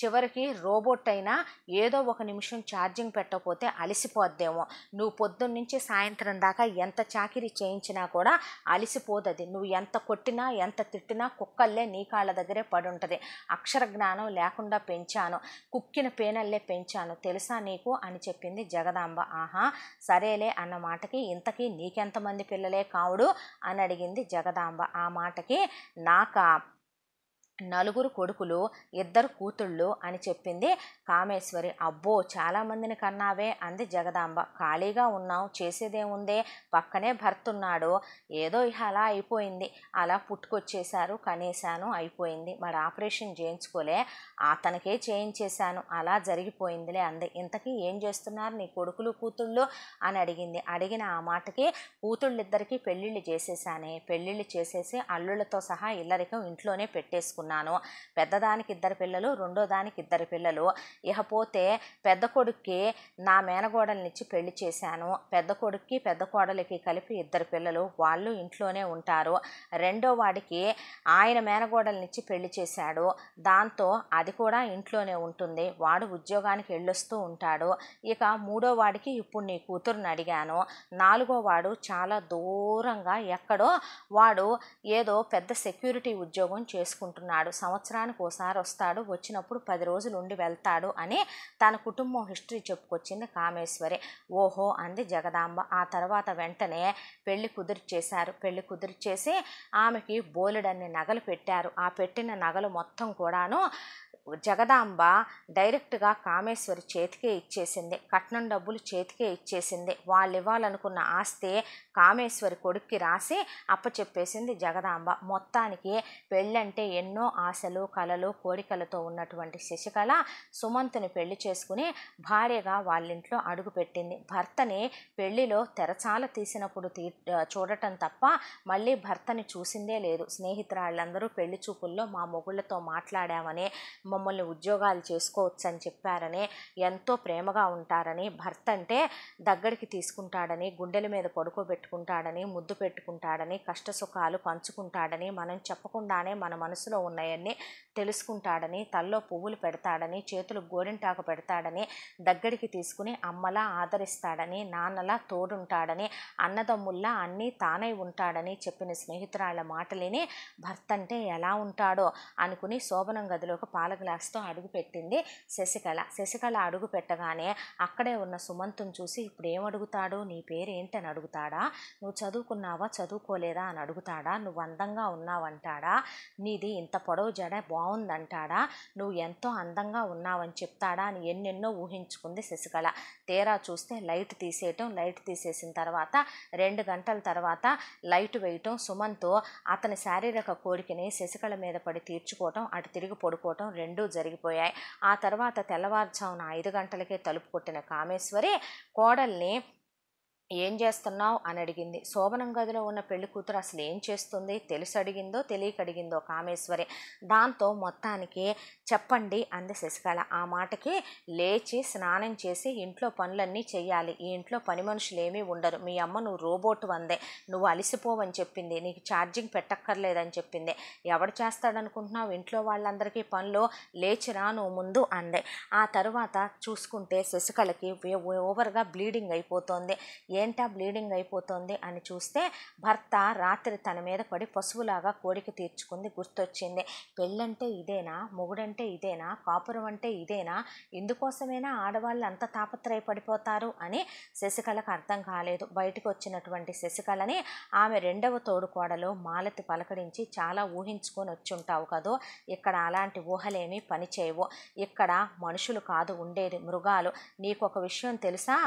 చివరికి రోబోట్ అయినా ఏదో ఒక నిమిషం ఛార్జింగ్ పెట్టకపోతే అలసిపోద్దేమో నువ్వు పొద్దున్న నుంచి సాయంత్రం దాకా ఎంత చాకిరీ చేయించినా కూడా అలసిపోదది నువ్వు ఎంత కొట్టినా ఎంత తిట్టినా కుక్కల్లే నీ కాళ్ళ దగ్గరే పడుంటుంది అక్షర జ్ఞానం లేకుండా పెంచాను కుక్కిన పేనల్లే పెంచాను తెలుసా నీకు అని చెప్పింది జగదాంబ ఆహా సరేలే అన్న మాటకి ఇంతకీ నీకెంతమంది పిల్లలే కావుడు అని అడిగింది జగదాంబ ఆ మాటకి నాకా నలుగురు కొడుకులు ఇద్దరు కూతుళ్ళు అని చెప్పింది కామేశ్వరి అబ్బో చాలామందిని కన్నావే అంది జగదాంబ ఖాళీగా ఉన్నావు చేసేదేముందే పక్కనే భర్తున్నాడు ఏదో ఇహ అలా అయిపోయింది అలా పుట్టుకొచ్చేశారు కనీసాను అయిపోయింది మరి ఆపరేషన్ చేయించుకోలే అతనికే చేయించేశాను అలా జరిగిపోయిందిలే అంది ఇంతకీ ఏం చేస్తున్నారు నీ కొడుకులు కూతుళ్ళు అని అడిగింది అడిగిన ఆ మాటకి కూతుళ్ళిద్దరికీ పెళ్ళిళ్ళు చేసేసానే పెళ్ళిళ్ళు చేసేసి అల్లుళ్ళతో సహా ఇల్లరికం ఇంట్లోనే పెట్టేసుకున్నాను ఉన్నాను పెద్దదానికి ఇద్దరు పిల్లలు రెండో దానికి ఇద్దరు పిల్లలు ఇకపోతే పెద్ద కొడుక్కి నా మేనగోడలనిచ్చి పెళ్లి చేశాను పెద్ద కొడుక్కి పెద్ద కోడలికి కలిపి ఇద్దరు పిల్లలు వాళ్ళు ఇంట్లోనే ఉంటారు రెండో వాడికి ఆయన మేనగోడలనిచ్చి పెళ్లి చేశాడు దాంతో అది కూడా ఇంట్లోనే ఉంటుంది వాడు ఉద్యోగానికి వెళ్ళొస్తూ ఉంటాడు ఇక మూడో వాడికి ఇప్పుడు నీ కూతురుని అడిగాను నాలుగో వాడు చాలా దూరంగా ఎక్కడో వాడు ఏదో పెద్ద సెక్యూరిటీ ఉద్యోగం చేసుకుంటున్నాడు ఉన్నాడు సంవత్సరానికి ఒకసారి వస్తాడు వచ్చినప్పుడు పది రోజులు ఉండి వెళ్తాడు అని తన కుటుంబం హిస్టరీ చెప్పుకొచ్చింది కామేశ్వరి ఓహో అంది జగదాంబ ఆ తర్వాత వెంటనే పెళ్లి కుదిరి చేశారు పెళ్లి కుదిరి చేసి ఆమెకి బోలెడన్ని నగలు పెట్టారు ఆ పెట్టిన నగలు మొత్తం కూడాను జగదాంబ డైరెక్ట్గా కామేశ్వరి చేతికే ఇచ్చేసింది కట్నం డబ్బులు చేతికే ఇచ్చేసింది వాళ్ళు ఇవ్వాలనుకున్న ఆస్తి కామేశ్వరి కొడుక్కి రాసి అప్పచెప్పేసింది జగదాంబ మొత్తానికి పెళ్ళంటే ఎన్నో ఆశలు కలలు కోరికలతో ఉన్నటువంటి శశికళ సుమంతుని పెళ్లి చేసుకుని భార్యగా వాళ్ళింట్లో అడుగుపెట్టింది భర్తని పెళ్లిలో తెరచాల తీసినప్పుడు తీ చూడటం తప్ప మళ్ళీ భర్తని చూసిందే లేదు స్నేహితురాళ్ళందరూ పెళ్లి చూపుల్లో మా మొగుళ్ళతో మాట్లాడామని మమ్మల్ని ఉద్యోగాలు చేసుకోవచ్చని చెప్పారని ఎంతో ప్రేమగా ఉంటారని భర్త అంటే దగ్గరికి తీసుకుంటాడని గుండెల మీద పడుకోబెట్టుకుంటాడని ముద్దు పెట్టుకుంటాడని కష్ట సుఖాలు పంచుకుంటాడని మనం చెప్పకుండానే మన మనసులో ఉన్నాయని తెలుసుకుంటాడని తల్లో పువ్వులు పెడతాడని చేతులు గోరింటాకు పెడతాడని దగ్గరికి తీసుకుని అమ్మలా ఆదరిస్తాడని నాన్నలా తోడుంటాడని అన్నదమ్ముల్లా అన్నీ తానై ఉంటాడని చెప్పిన స్నేహితురాళ్ళ మాటలేని భర్త అంటే ఎలా ఉంటాడో అనుకుని శోభనం గదిలోకి పాల గ్లాస్తో అడుగు పెట్టింది శశికళ శశికళ అడుగు పెట్టగానే అక్కడే ఉన్న సుమంతుని చూసి ఇప్పుడు ఏమడుగుతాడు నీ పేరు ఏంటని అడుగుతాడా నువ్వు చదువుకున్నావా చదువుకోలేదా అని అడుగుతాడా నువ్వు అందంగా ఉన్నావంటాడా నీది ఇంత పొడవు జడ బాగుందంటాడా నువ్వు ఎంతో అందంగా ఉన్నావని చెప్తాడా అని ఎన్నెన్నో ఊహించుకుంది శశికళ తీరా చూస్తే లైట్ తీసేయటం లైట్ తీసేసిన తర్వాత రెండు గంటల తర్వాత లైట్ వేయటం సుమంతు అతని శారీరక కోరికని శశికళ మీద పడి తీర్చుకోవటం అటు తిరిగి పడుకోవటం రెండూ జరిగిపోయాయి ఆ తర్వాత తెల్లవారుజామున ఐదు గంటలకే తలుపు కొట్టిన కామేశ్వరి కోడల్ని ఏం చేస్తున్నావు అని అడిగింది శోభనం గదిలో ఉన్న పెళ్లి కూతురు అసలు ఏం చేస్తుంది తెలిసి అడిగిందో తెలియక అడిగిందో కామేశ్వరి దాంతో మొత్తానికి చెప్పండి అంది శశికళ ఆ మాటకి లేచి స్నానం చేసి ఇంట్లో పనులన్నీ చేయాలి ఈ ఇంట్లో పని మనుషులు ఏమీ ఉండరు మీ అమ్మ నువ్వు రోబోట్ వందే నువ్వు అలసిపోవని చెప్పింది నీకు ఛార్జింగ్ పెట్టక్కర్లేదని చెప్పింది ఎవడు చేస్తాడనుకుంటున్నావు ఇంట్లో వాళ్ళందరికీ పనులు లేచిరా నువ్వు ముందు అందే ఆ తర్వాత చూసుకుంటే శశికళకి ఓవర్గా బ్లీడింగ్ అయిపోతుంది ఏంటా బ్లీడింగ్ అయిపోతుంది అని చూస్తే భర్త రాత్రి తన మీద పడి పశువులాగా కోడికి తీర్చుకుంది గుర్తొచ్చింది పెళ్ళంటే ఇదేనా మొగుడంటే అంటే ఇదేనా కాపురం అంటే ఇదేనా ఎందుకోసమైనా ఆడవాళ్ళు అంత తాపత్రయపడిపోతారు అని శశికళకు అర్థం కాలేదు బయటకు వచ్చినటువంటి శశికళని ఆమె రెండవ కోడలు మాలతి పలకరించి చాలా ఊహించుకొని వచ్చుంటావు కదో ఇక్కడ అలాంటి ఊహలేమీ పనిచేయవు ఇక్కడ మనుషులు కాదు ఉండేది మృగాలు నీకొక విషయం తెలుసా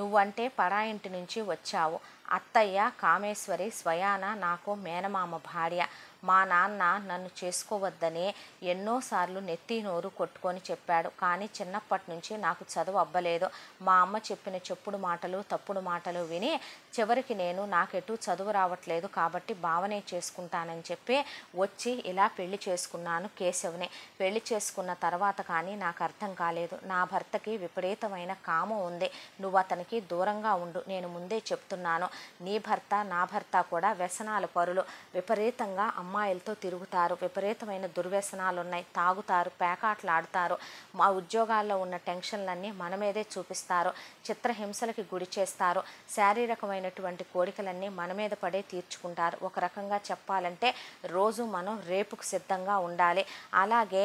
నువ్వంటే పరాయింటి నుంచి వచ్చావు అత్తయ్య కామేశ్వరి స్వయాన నాకు మేనమామ భార్య మా నాన్న నన్ను చేసుకోవద్దనే ఎన్నోసార్లు నెత్తి నోరు కొట్టుకొని చెప్పాడు కానీ చిన్నప్పటి నుంచి నాకు చదువు అవ్వలేదు మా అమ్మ చెప్పిన చెప్పుడు మాటలు తప్పుడు మాటలు విని చివరికి నేను నాకెటు చదువు రావట్లేదు కాబట్టి భావనే చేసుకుంటానని చెప్పి వచ్చి ఇలా పెళ్లి చేసుకున్నాను కేశవ్ని పెళ్లి చేసుకున్న తర్వాత కానీ నాకు అర్థం కాలేదు నా భర్తకి విపరీతమైన కామం ఉంది నువ్వు అతనికి దూరంగా ఉండు నేను ముందే చెప్తున్నాను నీ భర్త నా భర్త కూడా వ్యసనాల పరులు విపరీతంగా అమ్మాయిలతో తిరుగుతారు విపరీతమైన దుర్వ్యసనాలు ఉన్నాయి తాగుతారు పేకాట్లాడుతారు మా ఉద్యోగాల్లో ఉన్న టెన్షన్లన్నీ మన మీదే చూపిస్తారు చిత్రహింసలకి గురి చేస్తారు శారీరకమైనటువంటి కోరికలన్నీ మన మీద పడే తీర్చుకుంటారు ఒక రకంగా చెప్పాలంటే రోజు మనం రేపుకు సిద్ధంగా ఉండాలి అలాగే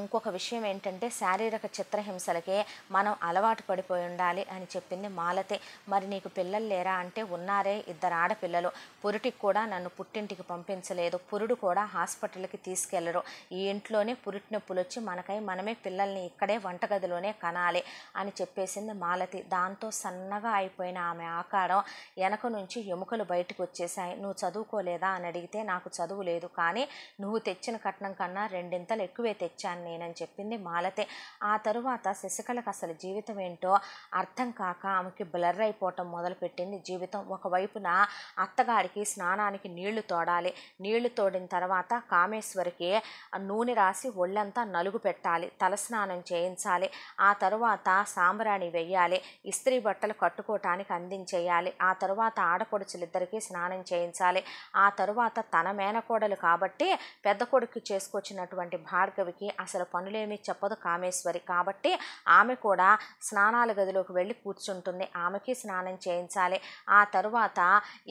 ఇంకొక విషయం ఏంటంటే శారీరక చిత్రహింసలకే మనం అలవాటు పడిపోయి ఉండాలి అని చెప్పింది మాలతి మరి నీకు పిల్లలు లేరా అంటే ఉన్నారే ఇద్దరు ఆడపిల్లలు పురుటికి కూడా నన్ను పుట్టింటికి పంపించలేదు పురుడు కూడా హాస్పిటల్కి తీసుకెళ్లరు ఈ ఇంట్లోనే పురిటి నొప్పులు వచ్చి మనకై మనమే పిల్లల్ని ఇక్కడే వంటగదిలోనే కనాలి అని చెప్పేసింది మాలతి దాంతో సన్నగా అయిపోయిన ఆమె ఆకారం వెనక నుంచి ఎముకలు బయటకు వచ్చేసాయి నువ్వు చదువుకోలేదా అని అడిగితే నాకు చదువు లేదు కానీ నువ్వు తెచ్చిన కట్నం కన్నా రెండింతలు ఎక్కువే తెచ్చాను చేశాను నేనని చెప్పింది మాలతే ఆ తరువాత శశికళకు అసలు జీవితం ఏంటో అర్థం కాక ఆమెకి బ్లర్ అయిపోవటం మొదలుపెట్టింది జీవితం ఒకవైపున అత్తగారికి స్నానానికి నీళ్లు తోడాలి నీళ్లు తోడిన తర్వాత కామేశ్వరికి నూనె రాసి ఒళ్ళంతా నలుగు పెట్టాలి తలస్నానం చేయించాలి ఆ తరువాత సాంబ్రాణి వెయ్యాలి ఇస్త్రీ బట్టలు కట్టుకోవటానికి అందించేయాలి ఆ తరువాత ఆడపడుచులిద్దరికీ స్నానం చేయించాలి ఆ తరువాత తన మేనకోడలు కాబట్టి పెద్ద కొడుకు చేసుకొచ్చినటువంటి భార్గవికి అసలు పనులేమీ చెప్పదు కామేశ్వరి కాబట్టి ఆమె కూడా స్నానాల గదిలోకి వెళ్ళి కూర్చుంటుంది ఆమెకి స్నానం చేయించాలి ఆ తరువాత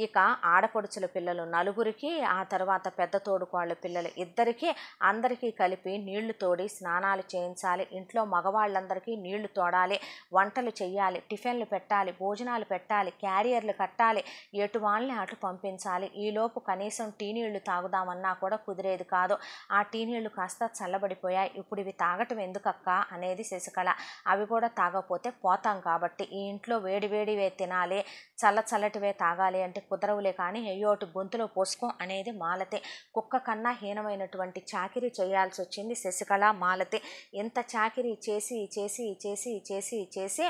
ఇక ఆడపడుచుల పిల్లలు నలుగురికి ఆ తర్వాత పెద్ద తోడుకోళ్ళ పిల్లలు ఇద్దరికి అందరికీ కలిపి నీళ్లు తోడి స్నానాలు చేయించాలి ఇంట్లో మగవాళ్ళందరికీ నీళ్లు తోడాలి వంటలు చేయాలి టిఫిన్లు పెట్టాలి భోజనాలు పెట్టాలి క్యారియర్లు కట్టాలి ఎటు వాళ్ళని అటు పంపించాలి ఈలోపు కనీసం టీ నీళ్లు తాగుదామన్నా కూడా కుదిరేది కాదు ఆ టీ నీళ్లు కాస్త చల్లబడిపోయాయి ఇప్పుడు ఇవి తాగటం ఎందుకక్క అనేది శశికళ అవి కూడా తాగకపోతే పోతాం కాబట్టి ఈ ఇంట్లో వేడివేడివే తినాలి చల్ల చల్లటివే తాగాలి అంటే కుదరవులే కానీ అయ్యోటి గొంతులో పోసుకో అనేది మాలతి కుక్క కన్నా హీనమైనటువంటి చాకిరీ చేయాల్సి వచ్చింది శశికళ మాలతి ఎంత చాకిరీ చేసి చేసి చేసి చేసి చేసి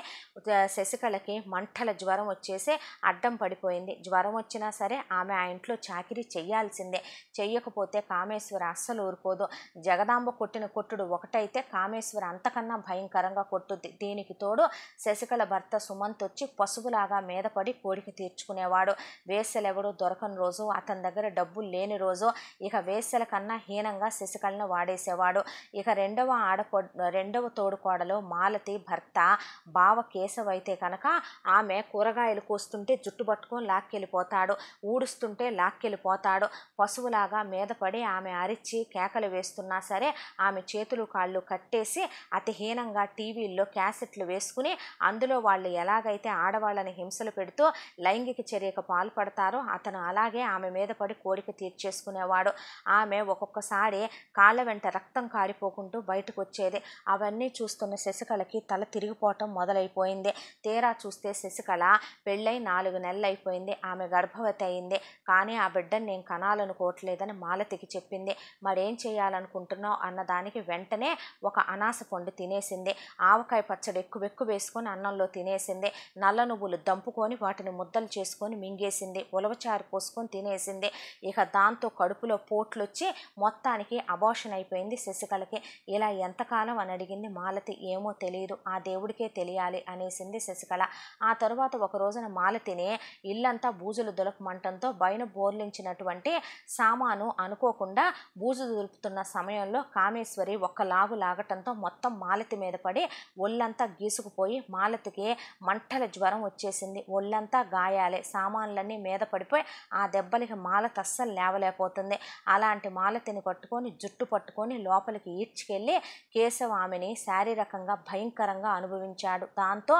శశికళకి మంటల జ్వరం వచ్చేసి అడ్డం పడిపోయింది జ్వరం వచ్చినా సరే ఆమె ఆ ఇంట్లో చాకిరీ చేయాల్సిందే చెయ్యకపోతే కామేశ్వర అస్సలు ఊరుకోదు జగదాంబ కొట్టిన కొట్టు కొట్టుడు ఒకటైతే కామేశ్వర అంతకన్నా భయంకరంగా కొట్టుద్ది దీనికి తోడు శశికళ భర్త సుమంత్ వచ్చి పశువులాగా మీద పడి కోరిక తీర్చుకునేవాడు వేసెలెవడో దొరకని రోజు అతని దగ్గర డబ్బులు లేని రోజు ఇక వేసెల కన్నా హీనంగా శశికళను వాడేసేవాడు ఇక రెండవ ఆడపో రెండవ తోడుకోడలో మాలతి భర్త బావ కేశవైతే కనుక ఆమె కూరగాయలు కోస్తుంటే జుట్టు పట్టుకొని లాక్కెళ్ళిపోతాడు ఊడుస్తుంటే లాక్కెళ్ళిపోతాడు పశువులాగా మీద పడి ఆమె అరిచి కేకలు వేస్తున్నా సరే ఆమె చే చేతులు కాళ్ళు కట్టేసి అతి హీనంగా టీవీల్లో క్యాసెట్లు వేసుకుని అందులో వాళ్ళు ఎలాగైతే ఆడవాళ్ళని హింసలు పెడుతూ లైంగిక చర్యకు పాల్పడతారో అతను అలాగే ఆమె మీద పడి కోరిక తీర్చేసుకునేవాడు ఆమె ఒక్కొక్కసారి కాళ్ళ వెంట రక్తం కారిపోకుంటూ బయటకు వచ్చేది అవన్నీ చూస్తున్న శశికళకి తల తిరిగిపోవటం మొదలైపోయింది తీరా చూస్తే శశికళ పెళ్ళై నాలుగు నెలలు అయిపోయింది ఆమె గర్భవతి అయింది కానీ ఆ బిడ్డను నేను కనాలనుకోవట్లేదని మాలతికి చెప్పింది మరేం చేయాలనుకుంటున్నావు అన్నదానికి వెంటనే ఒక అనాస పండు తినేసింది ఆవకాయ పచ్చడి ఎక్కువ ఎక్కువ వేసుకొని అన్నంలో తినేసింది నల్ల నువ్వులు దంపుకొని వాటిని ముద్దలు చేసుకొని మింగేసింది ఉలవచారు పోసుకొని తినేసింది ఇక దాంతో కడుపులో పోట్లు వచ్చి మొత్తానికి అబోషన్ అయిపోయింది శశికళకి ఇలా ఎంతకాలం అని అడిగింది మాలతి ఏమో తెలియదు ఆ దేవుడికే తెలియాలి అనేసింది శశికళ ఆ తరువాత ఒక రోజున మాలతిని ఇల్లంతా బూజులు దులపమంటంతో బయన బోర్లించినటువంటి సామాను అనుకోకుండా బూజు దులుపుతున్న సమయంలో కామేశ్వరి రాత్రి ఒక్క లాగు లాగటంతో మొత్తం మాలతి మీద పడి ఒళ్ళంతా గీసుకుపోయి మాలతికి మంటల జ్వరం వచ్చేసింది ఒళ్ళంతా గాయాలే సామాన్లన్నీ మీద పడిపోయి ఆ దెబ్బలకి మాలతి అస్సలు లేవలేకపోతుంది అలాంటి మాలతిని పట్టుకొని జుట్టు పట్టుకొని లోపలికి ఈడ్చుకెళ్ళి కేశవ ఆమెని శారీరకంగా భయంకరంగా అనుభవించాడు దాంతో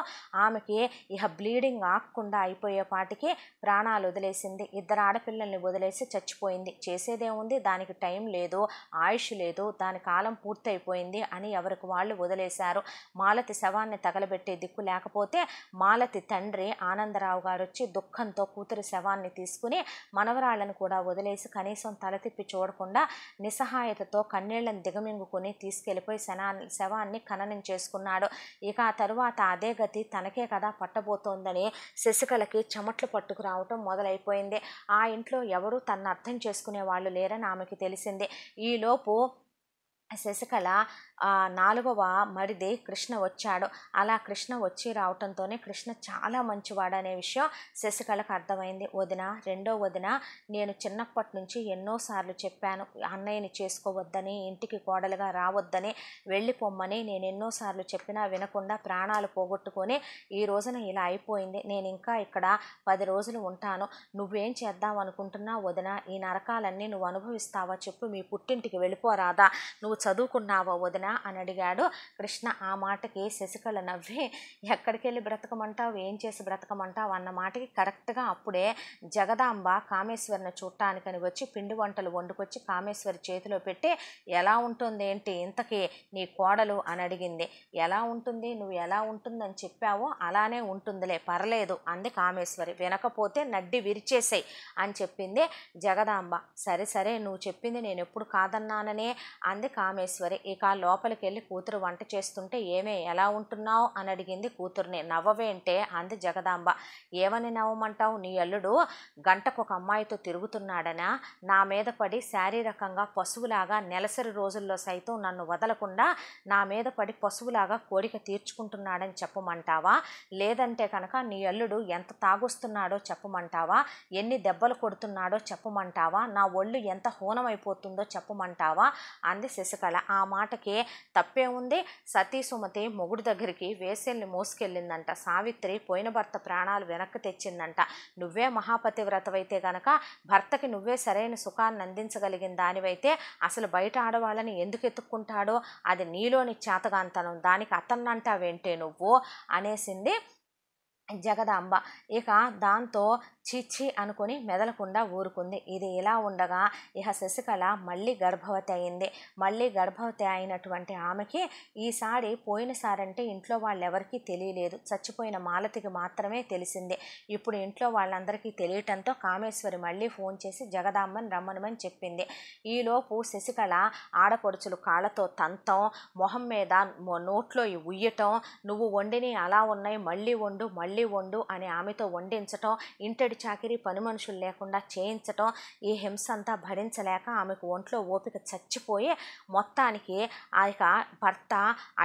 ఆమెకి ఇహ బ్లీడింగ్ ఆకుండా అయిపోయే పాటికి ప్రాణాలు వదిలేసింది ఇద్దరు ఆడపిల్లల్ని వదిలేసి చచ్చిపోయింది చేసేదేముంది దానికి టైం లేదు ఆయుష్ లేదు దాని కాలం పూర్తయిపోయింది అని ఎవరికి వాళ్ళు వదిలేశారు మాలతి శవాన్ని తగలబెట్టే దిక్కు లేకపోతే మాలతి తండ్రి ఆనందరావు గారు వచ్చి దుఃఖంతో కూతురు శవాన్ని తీసుకుని మనవరాళ్లను కూడా వదిలేసి కనీసం తల తిప్పి చూడకుండా నిస్సహాయతతో కన్నీళ్లను దిగమింగుకుని తీసుకెళ్లిపోయి శనా శవాన్ని ఖననం చేసుకున్నాడు ఇక ఆ తరువాత అదే గతి తనకే కదా పట్టబోతోందని శశికళకి చెమట్లు పట్టుకురావటం మొదలైపోయింది ఆ ఇంట్లో ఎవరూ తన్ను అర్థం చేసుకునే వాళ్ళు లేరని ఆమెకి తెలిసింది ఈలోపు essa, essa kala నాలుగవ మరిది కృష్ణ వచ్చాడు అలా కృష్ణ వచ్చి రావటంతోనే కృష్ణ చాలా మంచివాడు అనే విషయం శశికళకు అర్థమైంది వదిన రెండో వదిన నేను చిన్నప్పటి నుంచి ఎన్నోసార్లు చెప్పాను అన్నయ్యని చేసుకోవద్దని ఇంటికి కోడలుగా రావద్దని వెళ్ళిపోమ్మని నేను ఎన్నోసార్లు చెప్పినా వినకుండా ప్రాణాలు పోగొట్టుకొని ఈ రోజున ఇలా అయిపోయింది నేను ఇంకా ఇక్కడ పది రోజులు ఉంటాను నువ్వేం చేద్దాం అనుకుంటున్నా వదిన ఈ నరకాలన్నీ నువ్వు అనుభవిస్తావా చెప్పు మీ పుట్టింటికి వెళ్ళిపోరాదా నువ్వు చదువుకున్నావా వదిన బ్రతకమంటారా అని అడిగాడు కృష్ణ ఆ మాటకి శశికళ నవ్వి ఎక్కడికి వెళ్ళి బ్రతకమంటావు ఏం చేసి బ్రతకమంటావు అన్న మాటకి కరెక్ట్గా అప్పుడే జగదాంబ కామేశ్వరిని చూడటానికని వచ్చి పిండి వంటలు వండుకొచ్చి కామేశ్వరి చేతిలో పెట్టి ఎలా ఉంటుంది ఏంటి ఇంతకీ నీ కోడలు అని అడిగింది ఎలా ఉంటుంది నువ్వు ఎలా ఉంటుందని చెప్పావో అలానే ఉంటుందిలే పర్లేదు అంది కామేశ్వరి వినకపోతే నడ్డి విరిచేసాయి అని చెప్పింది జగదాంబ సరే సరే నువ్వు చెప్పింది నేను ఎప్పుడు కాదన్నాననే అంది కామేశ్వరి ఇక లోపల లోపలికి వెళ్ళి కూతురు వంట చేస్తుంటే ఏమే ఎలా ఉంటున్నావు అని అడిగింది కూతుర్ని నవ్వవేంటే అంది జగదాంబ ఏమని నవ్వమంటావు నీ అల్లుడు గంటకు ఒక అమ్మాయితో తిరుగుతున్నాడనా నా మీద పడి శారీరకంగా పశువులాగా నెలసరి రోజుల్లో సైతం నన్ను వదలకుండా నా మీద పడి పశువులాగా కోరిక తీర్చుకుంటున్నాడని చెప్పమంటావా లేదంటే కనుక నీ అల్లుడు ఎంత తాగుస్తున్నాడో చెప్పమంటావా ఎన్ని దెబ్బలు కొడుతున్నాడో చెప్పమంటావా నా ఒళ్ళు ఎంత హోనమైపోతుందో చెప్పమంటావా అంది శశికళ ఆ మాటకి తప్పే ఉంది సతీ సుమతి మొగుడు దగ్గరికి వేసెల్ని మోసుకెళ్ళిందంట సావిత్రి పోయిన భర్త ప్రాణాలు వెనక్కి తెచ్చిందంట నువ్వే మహాపతివ్రతవైతే గనక భర్తకి నువ్వే సరైన సుఖాన్ని అందించగలిగిన దానివైతే అసలు బయట ఆడవాళ్ళని ఎందుకు ఎత్తుక్కుంటాడో అది నీలోని చేతగాంతనం దానికి అతన్నంటావేంటే నువ్వు అనేసింది జగదాంబ ఇక దాంతో చిచ్చి అనుకుని మెదలకుండా ఊరుకుంది ఇది ఇలా ఉండగా ఇక శశికళ మళ్ళీ గర్భవతి అయింది మళ్ళీ గర్భవతి అయినటువంటి ఆమెకి ఈసారి పోయినసారంటే ఇంట్లో వాళ్ళెవరికీ తెలియలేదు చచ్చిపోయిన మాలతికి మాత్రమే తెలిసింది ఇప్పుడు ఇంట్లో వాళ్ళందరికీ తెలియటంతో కామేశ్వరి మళ్ళీ ఫోన్ చేసి జగదాంబని రమ్మనమని చెప్పింది ఈలోపు శశికళ ఆడపడుచులు కాళ్ళతో తంతం మొహం మీద నోట్లో ఉయ్యటం నువ్వు వండిని అలా ఉన్నాయి మళ్ళీ వండు మళ్ళీ వెళ్ళి వండు అని ఆమెతో వండించటం ఇంటడి చాకిరి పని మనుషులు లేకుండా చేయించటం ఈ హింస అంతా భరించలేక ఆమెకు ఒంట్లో ఓపిక చచ్చిపోయి మొత్తానికి ఆ భర్త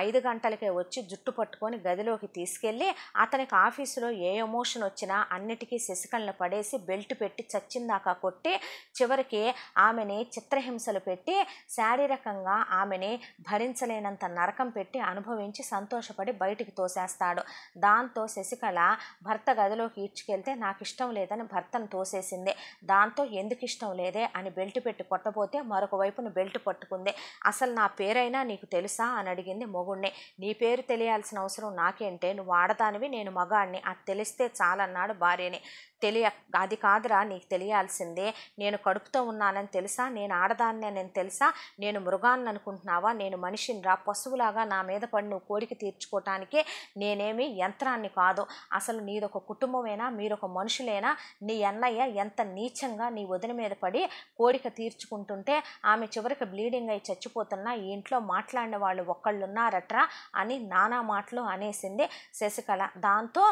ఐదు గంటలకే వచ్చి జుట్టు పట్టుకొని గదిలోకి తీసుకెళ్ళి అతనికి ఆఫీసులో ఏ ఎమోషన్ వచ్చినా అన్నిటికీ శశికలను పడేసి బెల్ట్ పెట్టి చచ్చిందాక కొట్టి చివరికి ఆమెని చిత్రహింసలు పెట్టి శారీరకంగా ఆమెని భరించలేనంత నరకం పెట్టి అనుభవించి సంతోషపడి బయటికి తోసేస్తాడు దాంతో శశికళ భర్త గదిలోకి ఈడ్చుకెళ్తే నాకు ఇష్టం లేదని భర్తను తోసేసింది దాంతో ఎందుకు ఇష్టం లేదే అని బెల్ట్ పెట్టి కొట్టబోతే మరొక వైపును బెల్ట్ పట్టుకుంది అసలు నా పేరైనా నీకు తెలుసా అని అడిగింది మొగుణ్ణి నీ పేరు తెలియాల్సిన అవసరం నాకేంటే నువ్వు ఆడదానివి నేను మగాడిని అది తెలిస్తే చాలన్నాడు భార్యని తెలియ అది కాదురా నీకు తెలియాల్సిందే నేను కడుపుతో ఉన్నానని తెలుసా నేను ఆడదాన్ని నేను తెలుసా నేను మృగాన్ని అనుకుంటున్నావా నేను మనిషిని రా పశువులాగా నా మీద పడి నువ్వు కోరిక తీర్చుకోవటానికే నేనేమి యంత్రాన్ని కాదు అసలు నీదొక కుటుంబమైనా మీరొక మనుషులైనా నీ అన్నయ్య ఎంత నీచంగా నీ వదిన మీద పడి కోరిక తీర్చుకుంటుంటే ఆమె చివరికి బ్లీడింగ్ అయి చచ్చిపోతున్నా ఈ ఇంట్లో మాట్లాడిన వాళ్ళు ఒక్కళ్ళున్నారట్రా అని నానా మాటలు అనేసింది శశికళ దాంతో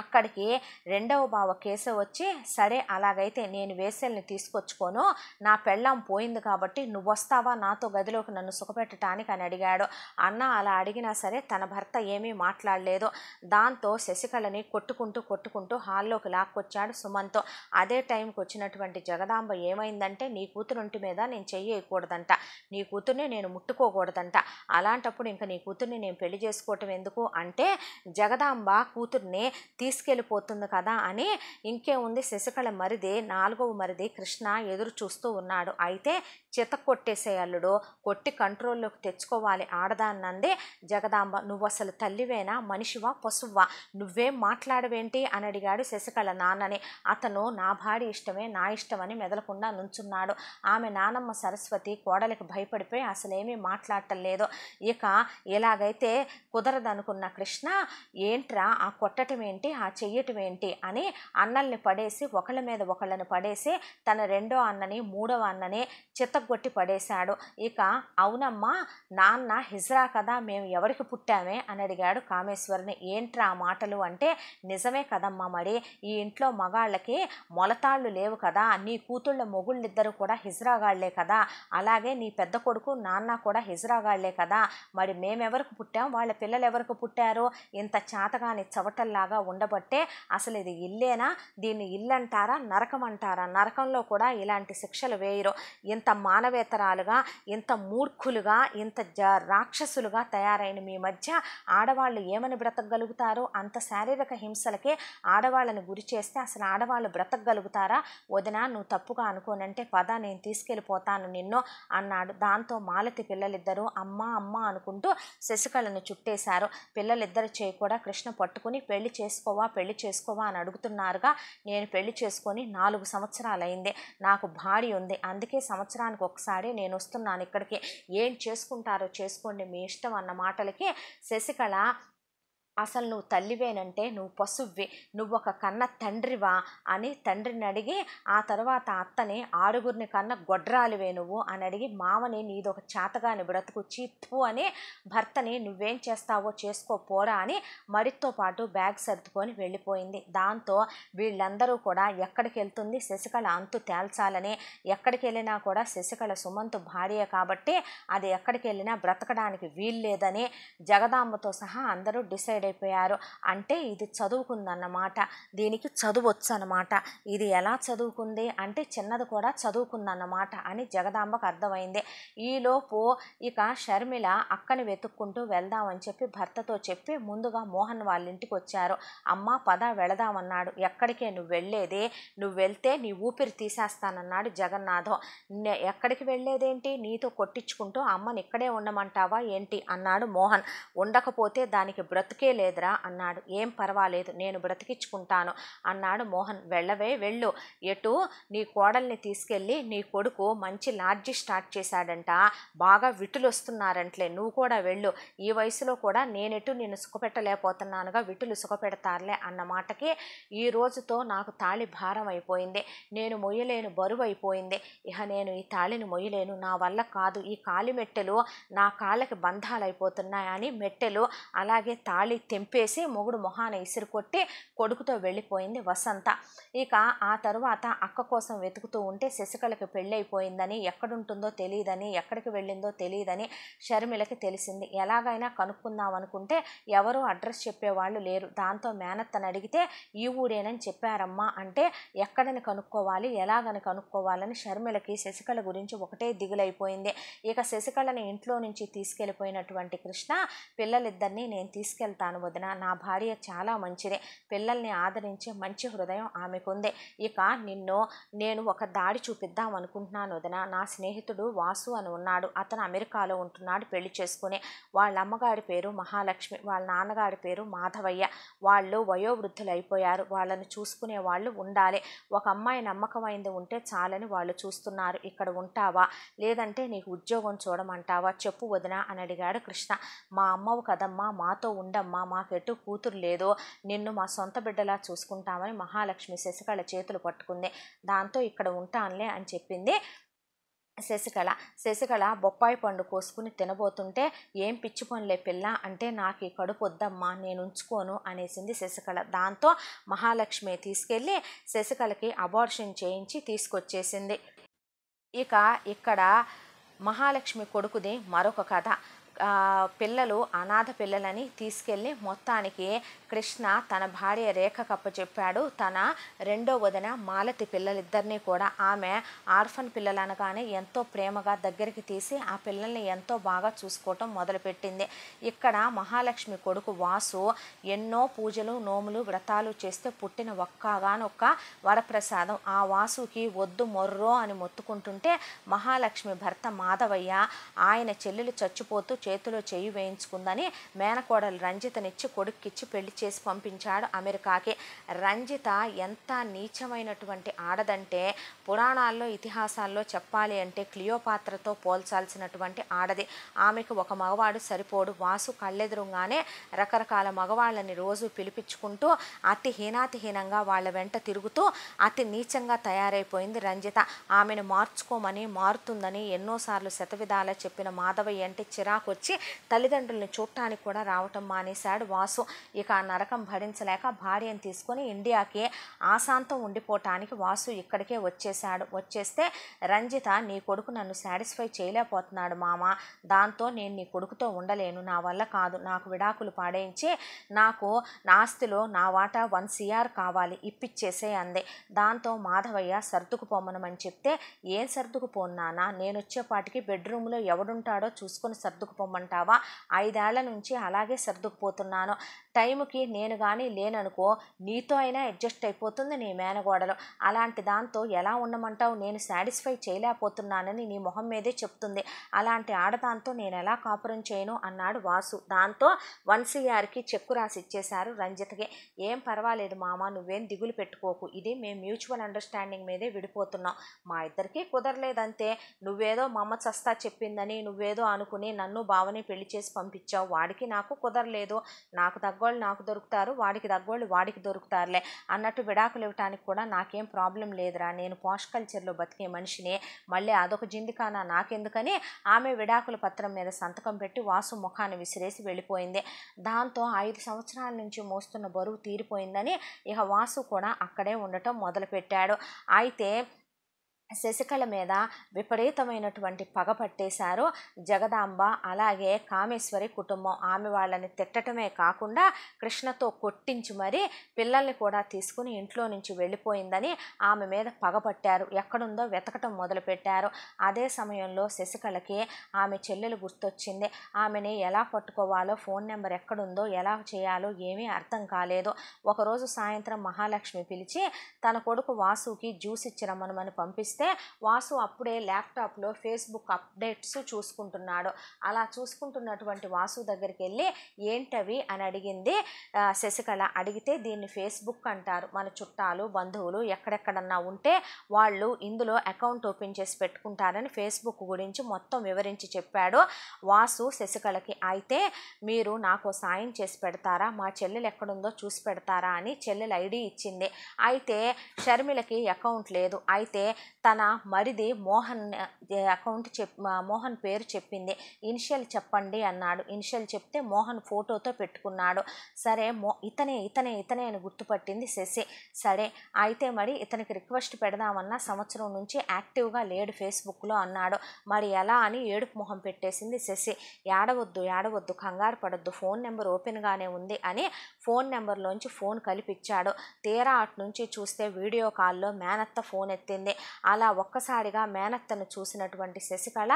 అక్కడికి రెండవ బావ కేశవ్ వచ్చి సరే అలాగైతే నేను వేసల్ని తీసుకొచ్చుకోను నా పెళ్ళం పోయింది కాబట్టి నువ్వు వస్తావా నాతో గదిలోకి నన్ను సుఖపెట్టడానికి అని అడిగాడు అన్న అలా అడిగినా సరే తన భర్త ఏమీ మాట్లాడలేదు దాంతో శశికళని కొట్టుకుంటూ కొట్టుకుంటూ హాల్లోకి లాక్కొచ్చాడు సుమంతో అదే టైంకి వచ్చినటువంటి జగదాంబ ఏమైందంటే నీ కూతురుంటి మీద నేను చెయ్యకూడదంట నీ కూతుర్ని నేను ముట్టుకోకూడదంట అలాంటప్పుడు ఇంకా నీ కూతుర్ని నేను పెళ్లి చేసుకోవటం ఎందుకు అంటే జగదాంబ కూతుర్ని తీసుకెళ్ళిపోతుంది కదా అని ఇంకేముంది శశికళ మరిది నాలుగవ మరిది కృష్ణ ఎదురు చూస్తూ ఉన్నాడు అయితే చిత అల్లుడు కొట్టి కంట్రోల్లోకి తెచ్చుకోవాలి ఆడదాన్నందే జగదాంబ నువ్వు అసలు తల్లివేనా మనిషివా పశువా నువ్వేం మాట్లాడవేంటి అని అడిగాడు శశికళ నాన్నని అతను నా భార్య ఇష్టమే నా ఇష్టమని మెదలకుండా నుంచున్నాడు ఆమె నానమ్మ సరస్వతి కోడలికి భయపడిపోయి అసలేమీ మాట్లాడటం లేదు ఇక ఇలాగైతే కుదరదనుకున్న కృష్ణ ఏంట్రా ఆ కొట్టటం ఏంటి ఆ చెయ్యటం ఏంటి అని అన్నల్ని పడేసి ఒకళ్ళ మీద ఒకళ్ళని పడేసి తన రెండో అన్నని మూడవ అన్నని చిత్త కొట్టి పడేశాడు ఇక అవునమ్మా నాన్న హిజ్రా కదా మేము ఎవరికి పుట్టామే అని అడిగాడు కామేశ్వరుని ఏంట్రా మాటలు అంటే నిజమే కదమ్మా మరి ఈ ఇంట్లో మగాళ్ళకి మొలతాళ్ళు లేవు కదా నీ కూతుళ్ళ మొగుళ్ళిద్దరూ కూడా హిజ్రాగాళ్లే కదా అలాగే నీ పెద్ద కొడుకు నాన్న కూడా హిజ్రాగాళ్లే కదా మరి మేమెవరికి పుట్టాం వాళ్ళ పిల్లలు ఎవరికి పుట్టారు ఇంత చాతగాని చవటల్లాగా ఉండబట్టే అసలు ఇది ఇల్లేనా దీన్ని ఇల్లంటారా నరకం అంటారా నరకంలో కూడా ఇలాంటి శిక్షలు వేయరు ఇంత మానవేతరాలుగా ఇంత మూర్ఖులుగా ఇంత జ రాక్షసులుగా తయారైన మీ మధ్య ఆడవాళ్ళు ఏమని బ్రతకగలుగుతారో అంత శారీరక హింసలకే ఆడవాళ్ళని గురి చేస్తే అసలు ఆడవాళ్ళు బ్రతకగలుగుతారా వదిన నువ్వు తప్పుగా అనుకోనంటే పద నేను తీసుకెళ్ళిపోతాను నిన్ను అన్నాడు దాంతో మాలతి పిల్లలిద్దరూ అమ్మ అమ్మ అనుకుంటూ శశికళను చుట్టేశారు పిల్లలిద్దరు చేయి కూడా కృష్ణ పట్టుకుని పెళ్లి చేసుకోవా పెళ్లి చేసుకోవా అని అడుగుతున్నారుగా నేను పెళ్లి చేసుకొని నాలుగు సంవత్సరాలైంది నాకు భార్య ఉంది అందుకే సంవత్సరానికి ఒకసారి నేను వస్తున్నాను ఇక్కడికి ఏం చేసుకుంటారో చేసుకోండి మీ ఇష్టం అన్న మాటలకి శశికళ అసలు నువ్వు తల్లివేనంటే నువ్వు పశువ్వే నువ్వు ఒక కన్న తండ్రివా అని తండ్రిని అడిగి ఆ తర్వాత అత్తని ఆరుగురిని కన్న గొడ్రాలివే నువ్వు అని అడిగి మామని నీదొక చేతగాని బ్రతుకు చిత్తు అని భర్తని నువ్వేం చేస్తావో చేసుకోపోరా అని మరితో పాటు బ్యాగ్ సర్దుకొని వెళ్ళిపోయింది దాంతో వీళ్ళందరూ కూడా ఎక్కడికి వెళ్తుంది శశికళ అంతు తేల్చాలని ఎక్కడికి వెళ్ళినా కూడా శశికళ సుమంతు భార్య కాబట్టి అది ఎక్కడికి వెళ్ళినా బ్రతకడానికి వీల్లేదని జగదాంబతో సహా అందరూ డిసైడ్ అయిపోయారు అంటే ఇది చదువుకుందన్నమాట దీనికి చదువు అన్నమాట ఇది ఎలా చదువుకుంది అంటే చిన్నది కూడా చదువుకుందన్నమాట అని జగదాంబకు అర్థమైంది ఈలోపు ఇక షర్మిల అక్కని వెతుక్కుంటూ వెళ్దామని చెప్పి భర్తతో చెప్పి ముందుగా మోహన్ వాళ్ళ ఇంటికి వచ్చారు అమ్మ పద వెళదామన్నాడు ఎక్కడికే నువ్వు వెళ్ళేది నువ్వు వెళ్తే నీ ఊపిరి తీసేస్తానన్నాడు జగన్నాథం ఎక్కడికి వెళ్ళేదేంటి నీతో కొట్టించుకుంటూ అమ్మని ఇక్కడే ఉండమంటావా ఏంటి అన్నాడు మోహన్ ఉండకపోతే దానికి బ్రతికే లేదురా అన్నాడు ఏం పర్వాలేదు నేను బ్రతికించుకుంటాను అన్నాడు మోహన్ వెళ్ళవే వెళ్ళు ఎటు నీ కోడల్ని తీసుకెళ్ళి నీ కొడుకు మంచి లాడ్జి స్టార్ట్ చేశాడంట బాగా విటులు వస్తున్నారంటలే నువ్వు కూడా వెళ్ళు ఈ వయసులో కూడా నేనెటు నేను సుఖపెట్టలేకపోతున్నానుగా విటులు సుఖపెడతారులే అన్న మాటకి ఈ రోజుతో నాకు తాళి భారం అయిపోయింది నేను మొయ్యలేను బరువు అయిపోయింది ఇహ నేను ఈ తాళిని మొయ్యలేను నా వల్ల కాదు ఈ కాలి మెట్టెలు నా కాళ్ళకి బంధాలు అయిపోతున్నాయని మెట్టెలు అలాగే తాళి తెంపేసి మొగుడు మొహాన ఇసురు కొట్టి కొడుకుతో వెళ్ళిపోయింది వసంత ఇక ఆ తరువాత అక్క కోసం వెతుకుతూ ఉంటే శశికళకి పెళ్ళైపోయిందని ఎక్కడుంటుందో తెలియదని ఎక్కడికి వెళ్ళిందో తెలియదని షర్మిలకి తెలిసింది ఎలాగైనా కనుక్కుందాం అనుకుంటే ఎవరు అడ్రస్ చెప్పేవాళ్ళు లేరు దాంతో మేనత్తని అడిగితే ఈ ఊరేనని చెప్పారమ్మా అంటే ఎక్కడని కనుక్కోవాలి ఎలాగని కనుక్కోవాలని షర్మిలకి శశికళ గురించి ఒకటే దిగులైపోయింది ఇక శశికళని ఇంట్లో నుంచి తీసుకెళ్ళిపోయినటువంటి కృష్ణ పిల్లలిద్దరినీ నేను తీసుకెళ్తాను అనుకుంటున్నాను వదిన నా భార్య చాలా మంచిదే పిల్లల్ని ఆదరించే మంచి హృదయం ఆమెకుందే ఇక నిన్ను నేను ఒక దాడి చూపిద్దాం అనుకుంటున్నాను వదిన నా స్నేహితుడు వాసు అని ఉన్నాడు అతను అమెరికాలో ఉంటున్నాడు పెళ్లి చేసుకుని వాళ్ళ అమ్మగారి పేరు మహాలక్ష్మి వాళ్ళ నాన్నగారి పేరు మాధవయ్య వాళ్ళు వయోవృద్ధులు అయిపోయారు వాళ్ళని చూసుకునే వాళ్ళు ఉండాలి ఒక అమ్మాయి నమ్మకమైంది ఉంటే చాలని వాళ్ళు చూస్తున్నారు ఇక్కడ ఉంటావా లేదంటే నీకు ఉద్యోగం చూడమంటావా చెప్పు వదిన అని అడిగాడు కృష్ణ మా అమ్మవు కదమ్మా మాతో ఉండమ్మా మా కూతురు లేదో నిన్ను మా సొంత బిడ్డలా చూసుకుంటామని మహాలక్ష్మి శశికళ చేతులు పట్టుకుంది దాంతో ఇక్కడ ఉంటానులే అని చెప్పింది శశికళ శశికళ బొప్పాయి పండు కోసుకుని తినబోతుంటే ఏం పిచ్చి పనులే పిల్ల అంటే నాకు ఈ కడుపు వద్దమ్మా నేను ఉంచుకోను అనేసింది శశికళ దాంతో మహాలక్ష్మి తీసుకెళ్ళి శశికళకి అబార్షన్ చేయించి తీసుకొచ్చేసింది ఇక ఇక్కడ మహాలక్ష్మి కొడుకుది మరొక కథ పిల్లలు అనాథ పిల్లలని తీసుకెళ్ళి మొత్తానికి కృష్ణ తన భార్య రేఖ కప్ప చెప్పాడు తన రెండో వదిన మాలతి పిల్లలిద్దరినీ కూడా ఆమె ఆర్ఫన్ పిల్లలనగానే ఎంతో ప్రేమగా దగ్గరికి తీసి ఆ పిల్లల్ని ఎంతో బాగా చూసుకోవటం మొదలుపెట్టింది ఇక్కడ మహాలక్ష్మి కొడుకు వాసు ఎన్నో పూజలు నోములు వ్రతాలు చేస్తే పుట్టిన ఒక్కగానొక్క వరప్రసాదం ఆ వాసుకి వద్దు మొర్రో అని మొత్తుకుంటుంటే మహాలక్ష్మి భర్త మాధవయ్య ఆయన చెల్లెలు చచ్చిపోతూ చేతిలో చేయి వేయించుకుందని మేనకోడలు రంజితనిచ్చి కొడుక్కిచ్చి పెళ్లి చేసి పంపించాడు అమెరికాకి రంజిత ఎంత నీచమైనటువంటి ఆడదంటే పురాణాల్లో ఇతిహాసాల్లో చెప్పాలి అంటే క్లియోపాత్రతో పోల్చాల్సినటువంటి ఆడది ఆమెకు ఒక మగవాడు సరిపోడు వాసు కళ్ళెదురుగానే రకరకాల మగవాళ్ళని రోజు పిలిపించుకుంటూ అతి హీనాతిహీనంగా వాళ్ళ వెంట తిరుగుతూ అతి నీచంగా తయారైపోయింది రంజిత ఆమెను మార్చుకోమని మారుతుందని ఎన్నోసార్లు శతవిధాల చెప్పిన మాధవయ్య అంటే చిరాకు వచ్చి తల్లిదండ్రుల్ని చూడటానికి కూడా రావటం మానేశాడు వాసు ఇక నరకం భరించలేక భార్యను తీసుకొని ఇండియాకి ఆశాంతం ఉండిపోవటానికి వాసు ఇక్కడికే వచ్చేసాడు వచ్చేస్తే రంజిత నీ కొడుకు నన్ను సాటిస్ఫై చేయలేకపోతున్నాడు మామ దాంతో నేను నీ కొడుకుతో ఉండలేను నా వల్ల కాదు నాకు విడాకులు పాడేయించి నాకు నాస్తిలో నా వాటా వన్ సిఆర్ కావాలి ఇప్పిచ్చేసే అంది దాంతో మాధవయ్య సర్దుకుపోమనమని చెప్తే ఏం పోన్నానా నేను వచ్చేపాటికి బెడ్రూమ్లో ఎవడుంటాడో చూసుకొని సర్దుకుపో పెట్టుకోమంటావా ఐదేళ్ల నుంచి అలాగే సర్దుకుపోతున్నాను టైంకి నేను కానీ లేననుకో నీతో అయినా అడ్జస్ట్ అయిపోతుంది నీ మేనగోడలు అలాంటి దాంతో ఎలా ఉండమంటావు నేను సాటిస్ఫై చేయలేకపోతున్నానని నీ మొహం మీదే చెప్తుంది అలాంటి ఆడదాంతో నేను ఎలా కాపురం చేయను అన్నాడు వాసు దాంతో వన్సీఆర్కి చెక్కు రాసి ఇచ్చేశారు రంజిత్కి ఏం పర్వాలేదు మామ నువ్వేం దిగులు పెట్టుకోకు ఇది మేము మ్యూచువల్ అండర్స్టాండింగ్ మీదే విడిపోతున్నాం మా ఇద్దరికీ కుదరలేదంతే నువ్వేదో అమ్మ చస్తా చెప్పిందని నువ్వేదో అనుకుని నన్ను బావని పెళ్లి చేసి పంపించావు వాడికి నాకు కుదరలేదు నాకు తగ్గోళ్ళు నాకు దొరుకుతారు వాడికి తగ్గోళ్ళు వాడికి దొరుకుతారులే అన్నట్టు విడాకులు ఇవ్వటానికి కూడా నాకేం ప్రాబ్లం లేదురా నేను పోష్ కల్చర్లో బతికే మనిషిని మళ్ళీ అదొక జిందికానా నాకెందుకని ఆమె విడాకుల పత్రం మీద సంతకం పెట్టి వాసు ముఖాన్ని విసిరేసి వెళ్ళిపోయింది దాంతో ఐదు సంవత్సరాల నుంచి మోస్తున్న బరువు తీరిపోయిందని ఇక వాసు కూడా అక్కడే ఉండటం మొదలుపెట్టాడు అయితే శశికళ మీద విపరీతమైనటువంటి పగ పట్టేశారు జగదాంబ అలాగే కామేశ్వరి కుటుంబం ఆమె వాళ్ళని తిట్టటమే కాకుండా కృష్ణతో కొట్టించి మరీ పిల్లల్ని కూడా తీసుకుని ఇంట్లో నుంచి వెళ్ళిపోయిందని ఆమె మీద పగ పట్టారు ఎక్కడుందో వెతకటం మొదలుపెట్టారు అదే సమయంలో శశికళకి ఆమె చెల్లెలు గుర్తొచ్చింది ఆమెని ఎలా పట్టుకోవాలో ఫోన్ నెంబర్ ఎక్కడుందో ఎలా చేయాలో ఏమీ అర్థం కాలేదు ఒకరోజు సాయంత్రం మహాలక్ష్మి పిలిచి తన కొడుకు వాసుకి జ్యూస్ ఇచ్చి రమ్మనమని పంపిస్తే చూస్తే వాసు అప్పుడే ల్యాప్టాప్లో ఫేస్బుక్ అప్డేట్స్ చూసుకుంటున్నాడు అలా చూసుకుంటున్నటువంటి వాసు దగ్గరికి వెళ్ళి ఏంటవి అని అడిగింది శశికళ అడిగితే దీన్ని ఫేస్బుక్ అంటారు మన చుట్టాలు బంధువులు ఎక్కడెక్కడన్నా ఉంటే వాళ్ళు ఇందులో అకౌంట్ ఓపెన్ చేసి పెట్టుకుంటారని ఫేస్బుక్ గురించి మొత్తం వివరించి చెప్పాడు వాసు శశికళకి అయితే మీరు నాకు సాయం చేసి పెడతారా మా చెల్లెలు ఎక్కడుందో చూసి పెడతారా అని చెల్లెలు ఐడి ఇచ్చింది అయితే షర్మిలకి అకౌంట్ లేదు అయితే తన మరిది మోహన్ అకౌంట్ చెప్ మోహన్ పేరు చెప్పింది ఇనిషియల్ చెప్పండి అన్నాడు ఇనిషియల్ చెప్తే మోహన్ ఫోటోతో పెట్టుకున్నాడు సరే మో ఇతనే ఇతనే ఇతనే అని గుర్తుపట్టింది శశి సరే అయితే మరి ఇతనికి రిక్వెస్ట్ పెడదామన్నా సంవత్సరం నుంచి యాక్టివ్గా లేడు ఫేస్బుక్లో అన్నాడు మరి ఎలా అని ఏడుపు మొహం పెట్టేసింది శశి ఏడవద్దు ఏడవద్దు కంగారు పడొద్దు ఫోన్ నెంబర్ ఓపెన్గానే ఉంది అని ఫోన్ నెంబర్లోంచి ఫోన్ కలిపిచ్చాడు తీరా అటు నుంచి చూస్తే వీడియో కాల్లో మేనత్త ఫోన్ ఎత్తింది ఆ అలా ఒక్కసారిగా మేనత్తను చూసినటువంటి శశికళ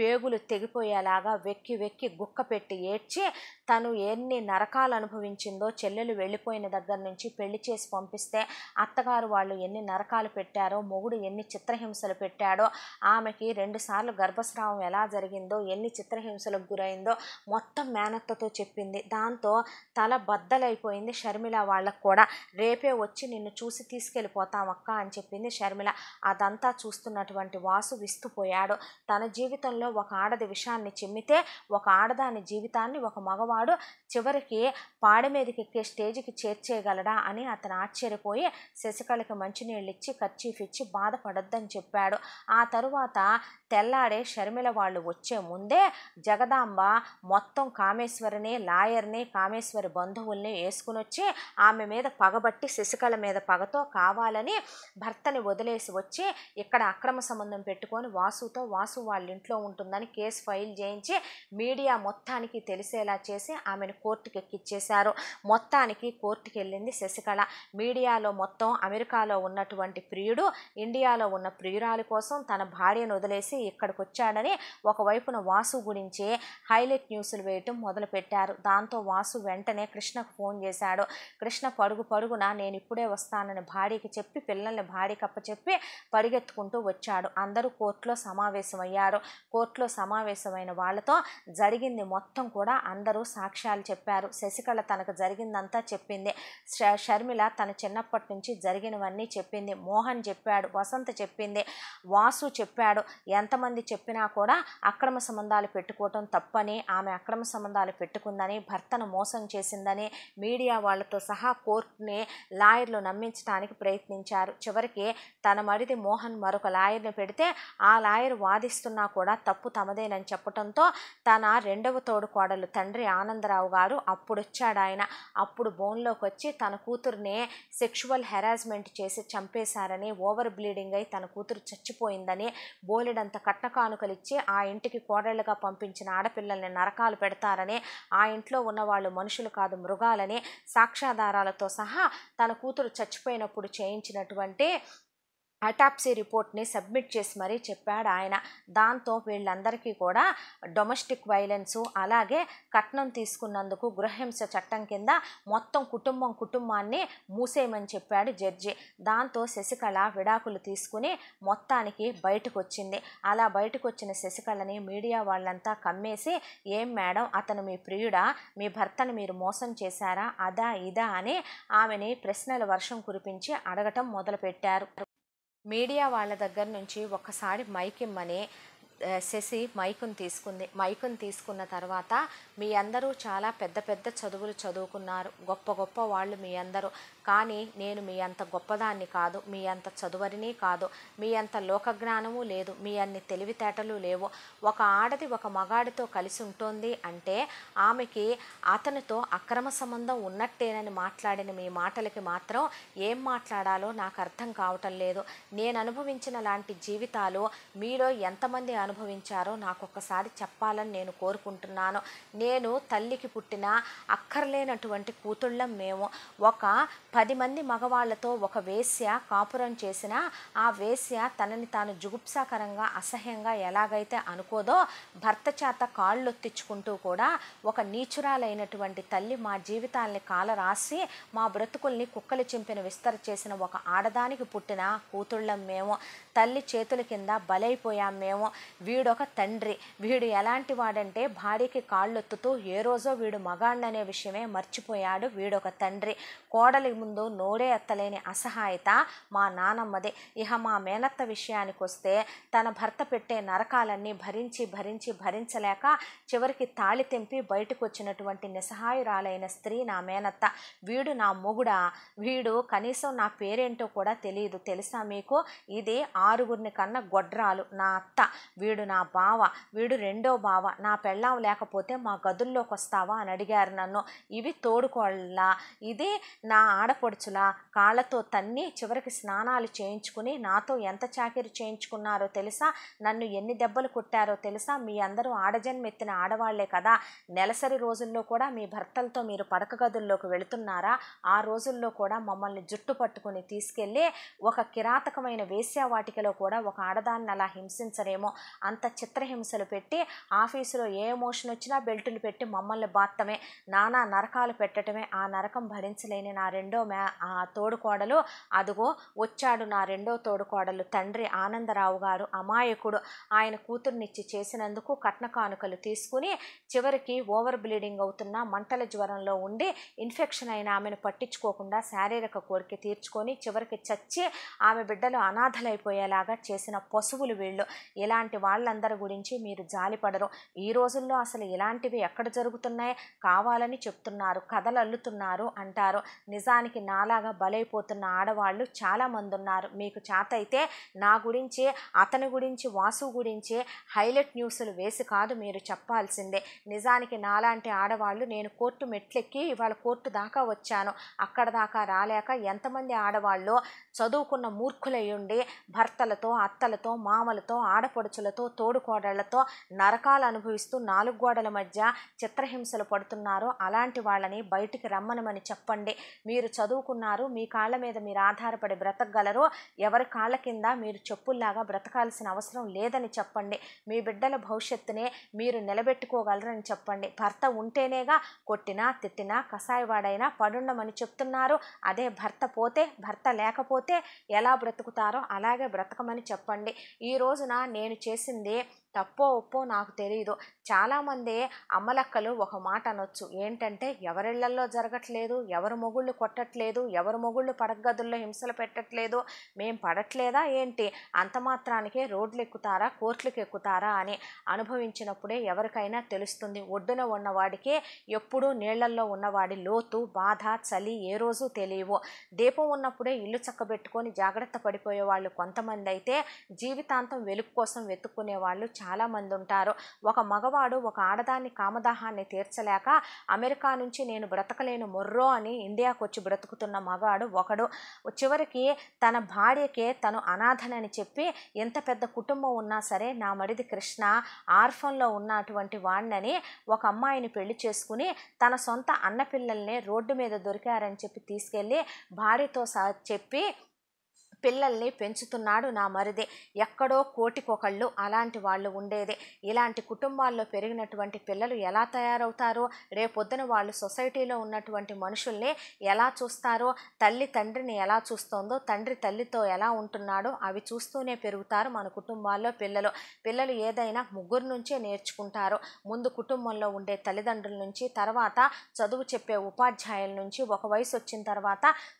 పేగులు తెగిపోయేలాగా వెక్కి వెక్కి గుక్క పెట్టి ఏడ్చి తను ఎన్ని నరకాలు అనుభవించిందో చెల్లెలు వెళ్ళిపోయిన దగ్గర నుంచి పెళ్లి చేసి పంపిస్తే అత్తగారు వాళ్ళు ఎన్ని నరకాలు పెట్టారో మొగుడు ఎన్ని చిత్రహింసలు పెట్టాడో ఆమెకి రెండుసార్లు గర్భస్రావం ఎలా జరిగిందో ఎన్ని చిత్రహింసలకు గురైందో మొత్తం మేనత్తతో చెప్పింది దాంతో తల బద్దలైపోయింది షర్మిల వాళ్ళకు కూడా రేపే వచ్చి నిన్ను చూసి తీసుకెళ్ళిపోతామక్క అని చెప్పింది షర్మిల అదంతా చూస్తున్నటువంటి వాసు విస్తుపోయాడు తన జీవితంలో జీవితంలో ఒక ఆడది విషయాన్ని చిమ్మితే ఒక ఆడదాని జీవితాన్ని ఒక మగవాడు చివరికి పాడ మీదకి ఎక్కే స్టేజ్కి చేర్చేయగలడా అని అతను ఆశ్చర్యపోయి శశికళకి మంచినీళ్ళు ఇచ్చి ఖర్చీఫ్ ఇచ్చి బాధపడొద్దని చెప్పాడు ఆ తరువాత తెల్లాడే షర్మిల వాళ్ళు వచ్చే ముందే జగదాంబ మొత్తం కామేశ్వరిని లాయర్ని కామేశ్వరి బంధువుల్ని వేసుకుని వచ్చి ఆమె మీద పగబట్టి శశికళ మీద పగతో కావాలని భర్తని వదిలేసి వచ్చి ఇక్కడ అక్రమ సంబంధం పెట్టుకొని వాసుతో వాసు వాళ్ళ ఇంట్లో ఉంటుందని కేసు ఫైల్ చేయించి మీడియా మొత్తానికి తెలిసేలా చేసి ఆమెను కోర్టుకి ఎక్కిచ్చేశారు మొత్తానికి కోర్టుకి వెళ్ళింది శశికళ మీడియాలో మొత్తం అమెరికాలో ఉన్నటువంటి ప్రియుడు ఇండియాలో ఉన్న ప్రియురాలి కోసం తన భార్యను వదిలేసి ఇక్కడికి వచ్చాడని ఒకవైపున వాసు గురించి హైలైట్ న్యూస్లు వేయటం మొదలుపెట్టారు దాంతో వాసు వెంటనే కృష్ణకు ఫోన్ చేశాడు కృష్ణ పడుగు పడుగున నేను ఇప్పుడే వస్తానని భార్యకి చెప్పి పిల్లల్ని భార్యకి కప్పచెప్పి పరిగెత్తుకుంటూ వచ్చాడు అందరూ కోర్టులో సమావేశమయ్యారు కోర్టు కోర్టులో సమావేశమైన వాళ్ళతో జరిగింది మొత్తం కూడా అందరూ సాక్ష్యాలు చెప్పారు శశికళ తనకు జరిగిందంతా చెప్పింది షర్మిల తన చిన్నప్పటి నుంచి జరిగినవన్నీ చెప్పింది మోహన్ చెప్పాడు వసంత చెప్పింది వాసు చెప్పాడు ఎంతమంది చెప్పినా కూడా అక్రమ సంబంధాలు పెట్టుకోవటం తప్పని ఆమె అక్రమ సంబంధాలు పెట్టుకుందని భర్తను మోసం చేసిందని మీడియా వాళ్ళతో సహా కోర్టుని లాయర్లు నమ్మించడానికి ప్రయత్నించారు చివరికి తన మరిది మోహన్ మరొక లాయర్ని పెడితే ఆ లాయర్ వాదిస్తున్నా కూడా తప్పు తమదేనని చెప్పటంతో తన రెండవ తోడు కోడలు తండ్రి ఆనందరావు గారు వచ్చాడు ఆయన అప్పుడు బోన్లోకి వచ్చి తన కూతురునే సెక్షువల్ హెరాస్మెంట్ చేసి చంపేశారని ఓవర్ బ్లీడింగ్ అయి తన కూతురు చచ్చిపోయిందని బోలెడంత కట్టకానుకలు ఇచ్చి ఆ ఇంటికి కోడళ్ళుగా పంపించిన ఆడపిల్లల్ని నరకాలు పెడతారని ఆ ఇంట్లో ఉన్నవాళ్ళు మనుషులు కాదు మృగాలని సాక్ష్యాధారాలతో సహా తన కూతురు చచ్చిపోయినప్పుడు చేయించినటువంటి అటాప్సీ రిపోర్ట్ని సబ్మిట్ చేసి మరీ చెప్పాడు ఆయన దాంతో వీళ్ళందరికీ కూడా డొమెస్టిక్ వైలెన్సు అలాగే కట్నం తీసుకున్నందుకు గృహహింస చట్టం కింద మొత్తం కుటుంబం కుటుంబాన్ని మూసేయమని చెప్పాడు జడ్జి దాంతో శశికళ విడాకులు తీసుకుని మొత్తానికి బయటకు వచ్చింది అలా బయటకు వచ్చిన శశికళని మీడియా వాళ్ళంతా కమ్మేసి ఏం మేడం అతను మీ ప్రియుడా మీ భర్తను మీరు మోసం చేశారా అదా ఇదా అని ఆమెని ప్రశ్నల వర్షం కురిపించి అడగటం మొదలుపెట్టారు మీడియా వాళ్ళ దగ్గర నుంచి ఒకసారి మైకిమ్మని శశి మైకును తీసుకుంది మైకును తీసుకున్న తర్వాత మీ అందరూ చాలా పెద్ద పెద్ద చదువులు చదువుకున్నారు గొప్ప గొప్ప వాళ్ళు మీ అందరూ కానీ నేను మీ అంత గొప్పదాన్ని కాదు మీ అంత చదువరిని కాదు మీ అంత లోకజ్ఞానము లేదు మీ అన్ని తెలివితేటలు లేవు ఒక ఆడది ఒక మగాడితో కలిసి ఉంటుంది అంటే ఆమెకి అతనితో అక్రమ సంబంధం ఉన్నట్టేనని మాట్లాడిన మీ మాటలకి మాత్రం ఏం మాట్లాడాలో నాకు అర్థం కావటం లేదు నేను అనుభవించిన లాంటి జీవితాలు మీలో ఎంతమంది అను అనుభవించారో నాకు ఒకసారి చెప్పాలని నేను కోరుకుంటున్నాను నేను తల్లికి పుట్టిన అక్కర్లేనటువంటి కూతుళ్ళం మేము ఒక పది మంది మగవాళ్లతో ఒక వేశ్య కాపురం చేసిన ఆ వేశ్య తనని తాను జుగుప్సాకరంగా అసహ్యంగా ఎలాగైతే అనుకోదో భర్త చేత కాళ్ళొత్తించుకుంటూ కూడా ఒక నీచురాలైనటువంటి తల్లి మా జీవితాల్ని కాలరాసి మా బ్రతుకుల్ని కుక్కలు చింపిన విస్తర చేసిన ఒక ఆడదానికి పుట్టిన కూతుళ్ళం మేము తల్లి చేతుల కింద బలైపోయాం మేము వీడొక తండ్రి వీడు ఎలాంటి వాడంటే భార్యకి కాళ్ళొత్తుతూ ఏ రోజో వీడు మగాండనే విషయమే మర్చిపోయాడు వీడొక తండ్రి కోడలి ముందు నోడే ఎత్తలేని అసహాయత మా నానమ్మదే ఇహ మా మేనత్త విషయానికి వస్తే తన భర్త పెట్టే నరకాలన్నీ భరించి భరించి భరించలేక చివరికి తాళి తెంపి బయటకు వచ్చినటువంటి నిస్సహాయురాలైన స్త్రీ నా మేనత్త వీడు నా మొగుడా వీడు కనీసం నా పేరేంటో కూడా తెలియదు తెలుసా మీకు ఇది ఆరుగురిని కన్న గొడ్రాలు నా అత్త వీడు నా బావ వీడు రెండో బావ నా పెళ్ళాం లేకపోతే మా గదుల్లోకి వస్తావా అని అడిగారు నన్ను ఇవి తోడుకోళ్ళ ఇది నా ఆడపడుచుల కాళ్ళతో తన్ని చివరికి స్నానాలు చేయించుకుని నాతో ఎంత చాకిరి చేయించుకున్నారో తెలుసా నన్ను ఎన్ని దెబ్బలు కొట్టారో తెలుసా మీ అందరూ ఆడజన్మెత్తిన ఆడవాళ్లే కదా నెలసరి రోజుల్లో కూడా మీ భర్తలతో మీరు పడక గదుల్లోకి వెళుతున్నారా ఆ రోజుల్లో కూడా మమ్మల్ని జుట్టు పట్టుకుని తీసుకెళ్ళి ఒక కిరాతకమైన వేశ్యావాటి పాతికలో కూడా ఒక ఆడదాన్ని అలా హింసించరేమో అంత చిత్రహింసలు పెట్టి ఆఫీసులో ఏ ఎమోషన్ వచ్చినా బెల్టులు పెట్టి మమ్మల్ని బాత్తమే నానా నరకాలు పెట్టడమే ఆ నరకం భరించలేని నా రెండో మ్యా తోడుకోడలు అదుగో వచ్చాడు నా రెండో తోడుకోడలు తండ్రి ఆనందరావు గారు అమాయకుడు ఆయన కూతుర్నిచ్చి చేసినందుకు కట్న కానుకలు తీసుకుని చివరికి ఓవర్ బ్లీడింగ్ అవుతున్న మంటల జ్వరంలో ఉండి ఇన్ఫెక్షన్ అయిన ఆమెను పట్టించుకోకుండా శారీరక కోరిక తీర్చుకొని చివరికి చచ్చి ఆమె బిడ్డలు అనాథలైపోయారు పడిపోయేలాగా చేసిన పశువులు వీళ్ళు ఇలాంటి వాళ్ళందరి గురించి మీరు జాలిపడరు ఈ రోజుల్లో అసలు ఇలాంటివి ఎక్కడ జరుగుతున్నాయి కావాలని చెప్తున్నారు కథలు అల్లుతున్నారు అంటారు నిజానికి నాలాగా బలైపోతున్న ఆడవాళ్ళు చాలామంది ఉన్నారు మీకు అయితే నా గురించి అతని గురించి వాసు గురించి హైలైట్ న్యూస్లు వేసి కాదు మీరు చెప్పాల్సిందే నిజానికి నాలాంటి ఆడవాళ్ళు నేను కోర్టు మెట్లెక్కి ఇవాళ కోర్టు దాకా వచ్చాను అక్కడ దాకా రాలేక ఎంతమంది ఆడవాళ్ళు చదువుకున్న మూర్ఖులయ్యుండి భర్త భర్తలతో అత్తలతో మామలతో ఆడపడుచులతో తోడుకోడళ్లతో నరకాలు అనుభవిస్తూ నాలుగు గోడల మధ్య చిత్రహింసలు పడుతున్నారో అలాంటి వాళ్ళని బయటికి రమ్మనమని చెప్పండి మీరు చదువుకున్నారు మీ కాళ్ళ మీద మీరు ఆధారపడి బ్రతకగలరు ఎవరి కాళ్ళ కింద మీరు చెప్పుల్లాగా బ్రతకాల్సిన అవసరం లేదని చెప్పండి మీ బిడ్డల భవిష్యత్తునే మీరు నిలబెట్టుకోగలరని చెప్పండి భర్త ఉంటేనేగా కొట్టినా తిట్టినా కషాయవాడైనా పడుండమని చెప్తున్నారు అదే భర్త పోతే భర్త లేకపోతే ఎలా బ్రతుకుతారో అలాగే బ్రత బ్రతకమని చెప్పండి ఈ రోజున నేను చేసింది తప్పో ఒప్పో నాకు తెలియదు చాలామంది అమ్మలక్కలు ఒక మాట అనొచ్చు ఏంటంటే ఎవరిళ్లల్లో జరగట్లేదు ఎవరు మొగుళ్ళు కొట్టట్లేదు ఎవరు మొగుళ్ళు పడగదుల్లో హింసలు పెట్టట్లేదు మేం పడట్లేదా ఏంటి అంత మాత్రానికే రోడ్లు ఎక్కుతారా కోర్టులకు ఎక్కుతారా అని అనుభవించినప్పుడే ఎవరికైనా తెలుస్తుంది ఒడ్డున ఉన్నవాడికే ఎప్పుడూ నీళ్లల్లో ఉన్నవాడి లోతు బాధ చలి ఏ రోజు తెలియవు దీపం ఉన్నప్పుడే ఇల్లు చక్కబెట్టుకొని జాగ్రత్త పడిపోయే వాళ్ళు కొంతమంది అయితే జీవితాంతం వెలుగు కోసం వెతుక్కునే వాళ్ళు చాలామంది ఉంటారు ఒక మగవాడు ఒక ఆడదాన్ని కామదాహాన్ని తీర్చలేక అమెరికా నుంచి నేను బ్రతకలేను మొర్రో అని ఇండియాకు వచ్చి బ్రతుకుతున్న మగవాడు ఒకడు చివరికి తన భార్యకే తను అనాథనని చెప్పి ఎంత పెద్ద కుటుంబం ఉన్నా సరే నా మడిది కృష్ణ ఆర్ఫన్లో ఉన్నటువంటి వాణ్ణని ఒక అమ్మాయిని పెళ్లి చేసుకుని తన సొంత అన్నపిల్లల్ని రోడ్డు మీద దొరికారని చెప్పి తీసుకెళ్ళి భార్యతో సహా చెప్పి పిల్లల్ని పెంచుతున్నాడు నా మరిదే ఎక్కడో కోటికొకళ్ళు అలాంటి వాళ్ళు ఉండేదే ఇలాంటి కుటుంబాల్లో పెరిగినటువంటి పిల్లలు ఎలా తయారవుతారో రేపొద్దున వాళ్ళు సొసైటీలో ఉన్నటువంటి మనుషుల్ని ఎలా చూస్తారో తల్లి తండ్రిని ఎలా చూస్తోందో తండ్రి తల్లితో ఎలా ఉంటున్నాడో అవి చూస్తూనే పెరుగుతారు మన కుటుంబాల్లో పిల్లలు పిల్లలు ఏదైనా ముగ్గురు నుంచే నేర్చుకుంటారు ముందు కుటుంబంలో ఉండే తల్లిదండ్రుల నుంచి తర్వాత చదువు చెప్పే ఉపాధ్యాయుల నుంచి ఒక వయసు వచ్చిన తర్వాత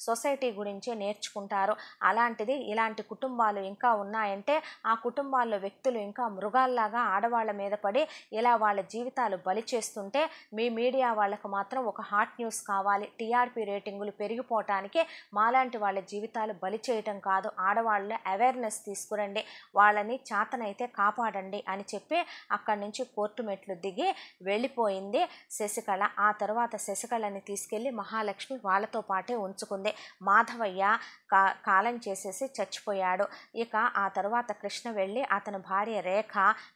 సొసైటీ గురించే నేర్చుకుంటారు అలా ఇలాంటిది ఇలాంటి కుటుంబాలు ఇంకా ఉన్నాయంటే ఆ కుటుంబాల్లో వ్యక్తులు ఇంకా మృగాల్లాగా ఆడవాళ్ళ మీద పడి ఇలా వాళ్ళ జీవితాలు బలి చేస్తుంటే మీ మీడియా వాళ్ళకు మాత్రం ఒక హాట్ న్యూస్ కావాలి టీఆర్పీ రేటింగులు పెరిగిపోవటానికి మాలాంటి వాళ్ళ జీవితాలు బలి చేయటం కాదు ఆడవాళ్ళు అవేర్నెస్ తీసుకురండి వాళ్ళని చాతనైతే కాపాడండి అని చెప్పి అక్కడి నుంచి కోర్టు మెట్లు దిగి వెళ్ళిపోయింది శశికళ ఆ తర్వాత శశికళని తీసుకెళ్ళి మహాలక్ష్మి వాళ్ళతో పాటే ఉంచుకుంది మాధవయ్య కా కాలం చేసి చేసేసి చచ్చిపోయాడు ఇక ఆ తర్వాత కృష్ణ వెళ్ళి అతని భార్య రేఖ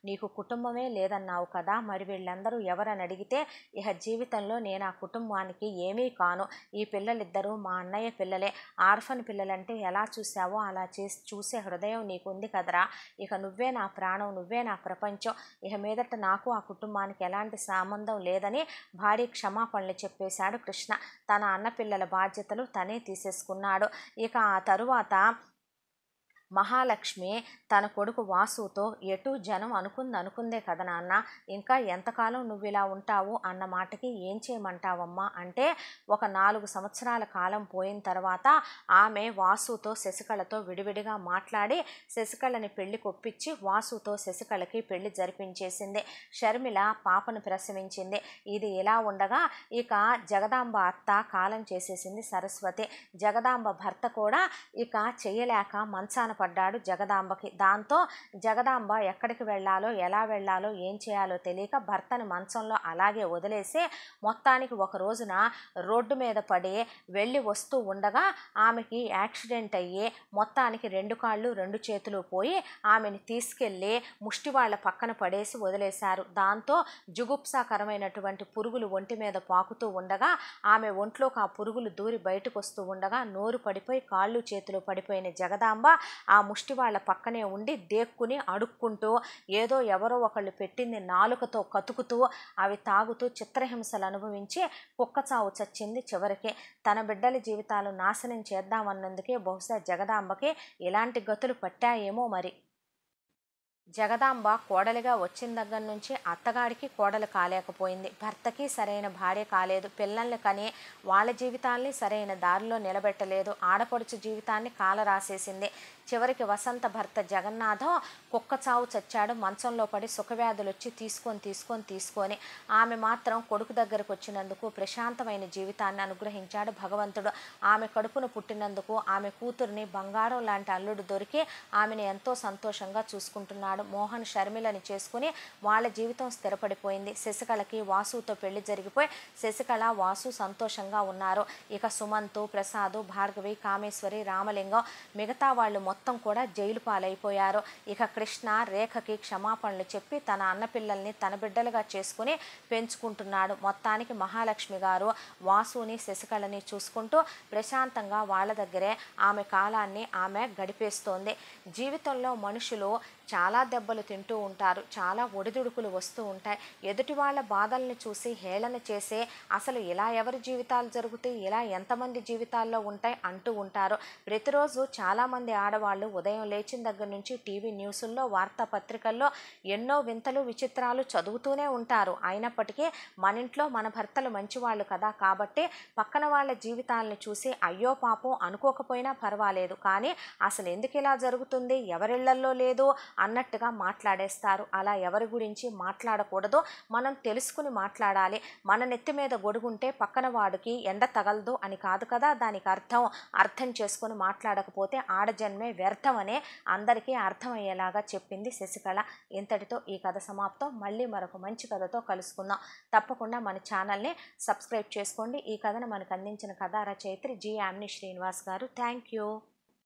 నీకు కుటుంబమే లేదన్నావు కదా మరి వీళ్ళందరూ ఎవరని అడిగితే ఇహ జీవితంలో నేను ఆ కుటుంబానికి ఏమీ కాను ఈ పిల్లలిద్దరూ మా అన్నయ్య పిల్లలే ఆర్ఫన్ పిల్లలంటే ఎలా చూసావో అలా చేసి చూసే హృదయం నీకుంది కదరా ఇక నువ్వే నా ప్రాణం నువ్వే నా ప్రపంచం ఇక మీదట నాకు ఆ కుటుంబానికి ఎలాంటి సంబంధం లేదని భార్య క్షమాపణలు చెప్పేశాడు కృష్ణ తన అన్న పిల్లల బాధ్యతలు తనే తీసేసుకున్నాడు ఇక ఆ తరువాత మహాలక్ష్మి తన కొడుకు వాసుతో ఎటు జనం అనుకుంది అనుకుందే కదా నాన్న ఇంకా ఎంతకాలం నువ్వు ఇలా ఉంటావు అన్న మాటకి ఏం చేయమంటావమ్మా అంటే ఒక నాలుగు సంవత్సరాల కాలం పోయిన తర్వాత ఆమె వాసుతో శశికళతో విడివిడిగా మాట్లాడి శశికళని పెళ్లి కొప్పించి వాసుతో శశికళకి పెళ్లి జరిపించేసింది షర్మిల పాపను ప్రశ్నించింది ఇది ఇలా ఉండగా ఇక జగదాంబ అత్త కాలం చేసేసింది సరస్వతి జగదాంబ భర్త కూడా ఇక చేయలేక మంచాన పడ్డాడు జగదాంబకి దాంతో జగదాంబ ఎక్కడికి వెళ్ళాలో ఎలా వెళ్ళాలో ఏం చేయాలో తెలియక భర్తని మంచంలో అలాగే వదిలేసి మొత్తానికి ఒక రోజున రోడ్డు మీద పడి వెళ్ళి వస్తూ ఉండగా ఆమెకి యాక్సిడెంట్ అయ్యి మొత్తానికి రెండు కాళ్ళు రెండు చేతులు పోయి ఆమెని తీసుకెళ్ళి ముష్టి వాళ్ళ పక్కన పడేసి వదిలేశారు దాంతో జుగుప్సాకరమైనటువంటి పురుగులు ఒంటి మీద పాకుతూ ఉండగా ఆమె ఒంట్లోకి ఆ పురుగులు దూరి బయటకు వస్తూ ఉండగా నోరు పడిపోయి కాళ్ళు చేతులు పడిపోయిన జగదాంబ ఆ ముష్టి వాళ్ళ పక్కనే ఉండి దేక్కుని అడుక్కుంటూ ఏదో ఎవరో ఒకళ్ళు పెట్టింది నాలుకతో కతుకుతూ అవి తాగుతూ చిత్రహింసలు అనుభవించి కుక్క చావు చచ్చింది చివరికి తన బిడ్డల జీవితాలు నాశనం చేద్దామన్నందుకే బహుశా జగదాంబకి ఇలాంటి గతులు పట్టాయేమో మరి జగదాంబ కోడలిగా వచ్చిన దగ్గర నుంచి అత్తగాడికి కోడలు కాలేకపోయింది భర్తకి సరైన భార్య కాలేదు పిల్లల్ని కని వాళ్ళ జీవితాల్ని సరైన దారిలో నిలబెట్టలేదు ఆడపడుచు జీవితాన్ని కాలరాసేసింది చివరికి వసంత భర్త జగన్నాథం కుక్క చావు చచ్చాడు మంచంలో పడి సుఖవ్యాధులు వచ్చి తీసుకొని తీసుకొని తీసుకొని ఆమె మాత్రం కొడుకు దగ్గరకు వచ్చినందుకు ప్రశాంతమైన జీవితాన్ని అనుగ్రహించాడు భగవంతుడు ఆమె కడుపును పుట్టినందుకు ఆమె కూతురిని బంగారం లాంటి అల్లుడు దొరికి ఆమెను ఎంతో సంతోషంగా చూసుకుంటున్నాడు మోహన్ షర్మిలని చేసుకుని వాళ్ళ జీవితం స్థిరపడిపోయింది శశికళకి వాసుతో పెళ్లి జరిగిపోయి శశికళ వాసు సంతోషంగా ఉన్నారు ఇక సుమంతు ప్రసాదు భార్గవి కామేశ్వరి రామలింగం మిగతా వాళ్ళు మొత్తం కూడా జైలు పాలైపోయారు ఇక కృష్ణ రేఖకి క్షమాపణలు చెప్పి తన అన్నపిల్లల్ని తన బిడ్డలుగా చేసుకుని పెంచుకుంటున్నాడు మొత్తానికి మహాలక్ష్మి గారు వాసుని శశికళని చూసుకుంటూ ప్రశాంతంగా వాళ్ళ దగ్గరే ఆమె కాలాన్ని ఆమె గడిపేస్తోంది జీవితంలో మనుషులు చాలా దెబ్బలు తింటూ ఉంటారు చాలా ఒడిదుడుకులు వస్తూ ఉంటాయి ఎదుటి వాళ్ళ బాధల్ని చూసి హేళన చేసే అసలు ఇలా ఎవరి జీవితాలు జరుగుతాయి ఇలా ఎంతమంది జీవితాల్లో ఉంటాయి అంటూ ఉంటారు ప్రతిరోజు చాలామంది ఆడవాళ్ళు ఉదయం లేచిన దగ్గర నుంచి టీవీ న్యూసుల్లో వార్తాపత్రికల్లో ఎన్నో వింతలు విచిత్రాలు చదువుతూనే ఉంటారు అయినప్పటికీ మన ఇంట్లో మన భర్తలు మంచివాళ్ళు కదా కాబట్టి పక్కన వాళ్ళ జీవితాలను చూసి అయ్యో పాపం అనుకోకపోయినా పర్వాలేదు కానీ అసలు ఎందుకు ఇలా జరుగుతుంది ఎవరిళ్లల్లో లేదు అన్నట్టుగా మాట్లాడేస్తారు అలా ఎవరి గురించి మాట్లాడకూడదో మనం తెలుసుకుని మాట్లాడాలి మన నెత్తి మీద గొడుగుంటే పక్కన వాడికి ఎండ తగలదు అని కాదు కదా దానికి అర్థం అర్థం చేసుకొని మాట్లాడకపోతే ఆడజన్మే వ్యర్థం అనే అందరికీ అర్థమయ్యేలాగా చెప్పింది శశికళ ఇంతటితో ఈ కథ సమాప్తం మళ్ళీ మరొక మంచి కథతో కలుసుకుందాం తప్పకుండా మన ఛానల్ని సబ్స్క్రైబ్ చేసుకోండి ఈ కథను మనకు అందించిన కథా రచయిత్రి జి ఆమ్ని శ్రీనివాస్ గారు థ్యాంక్ యూ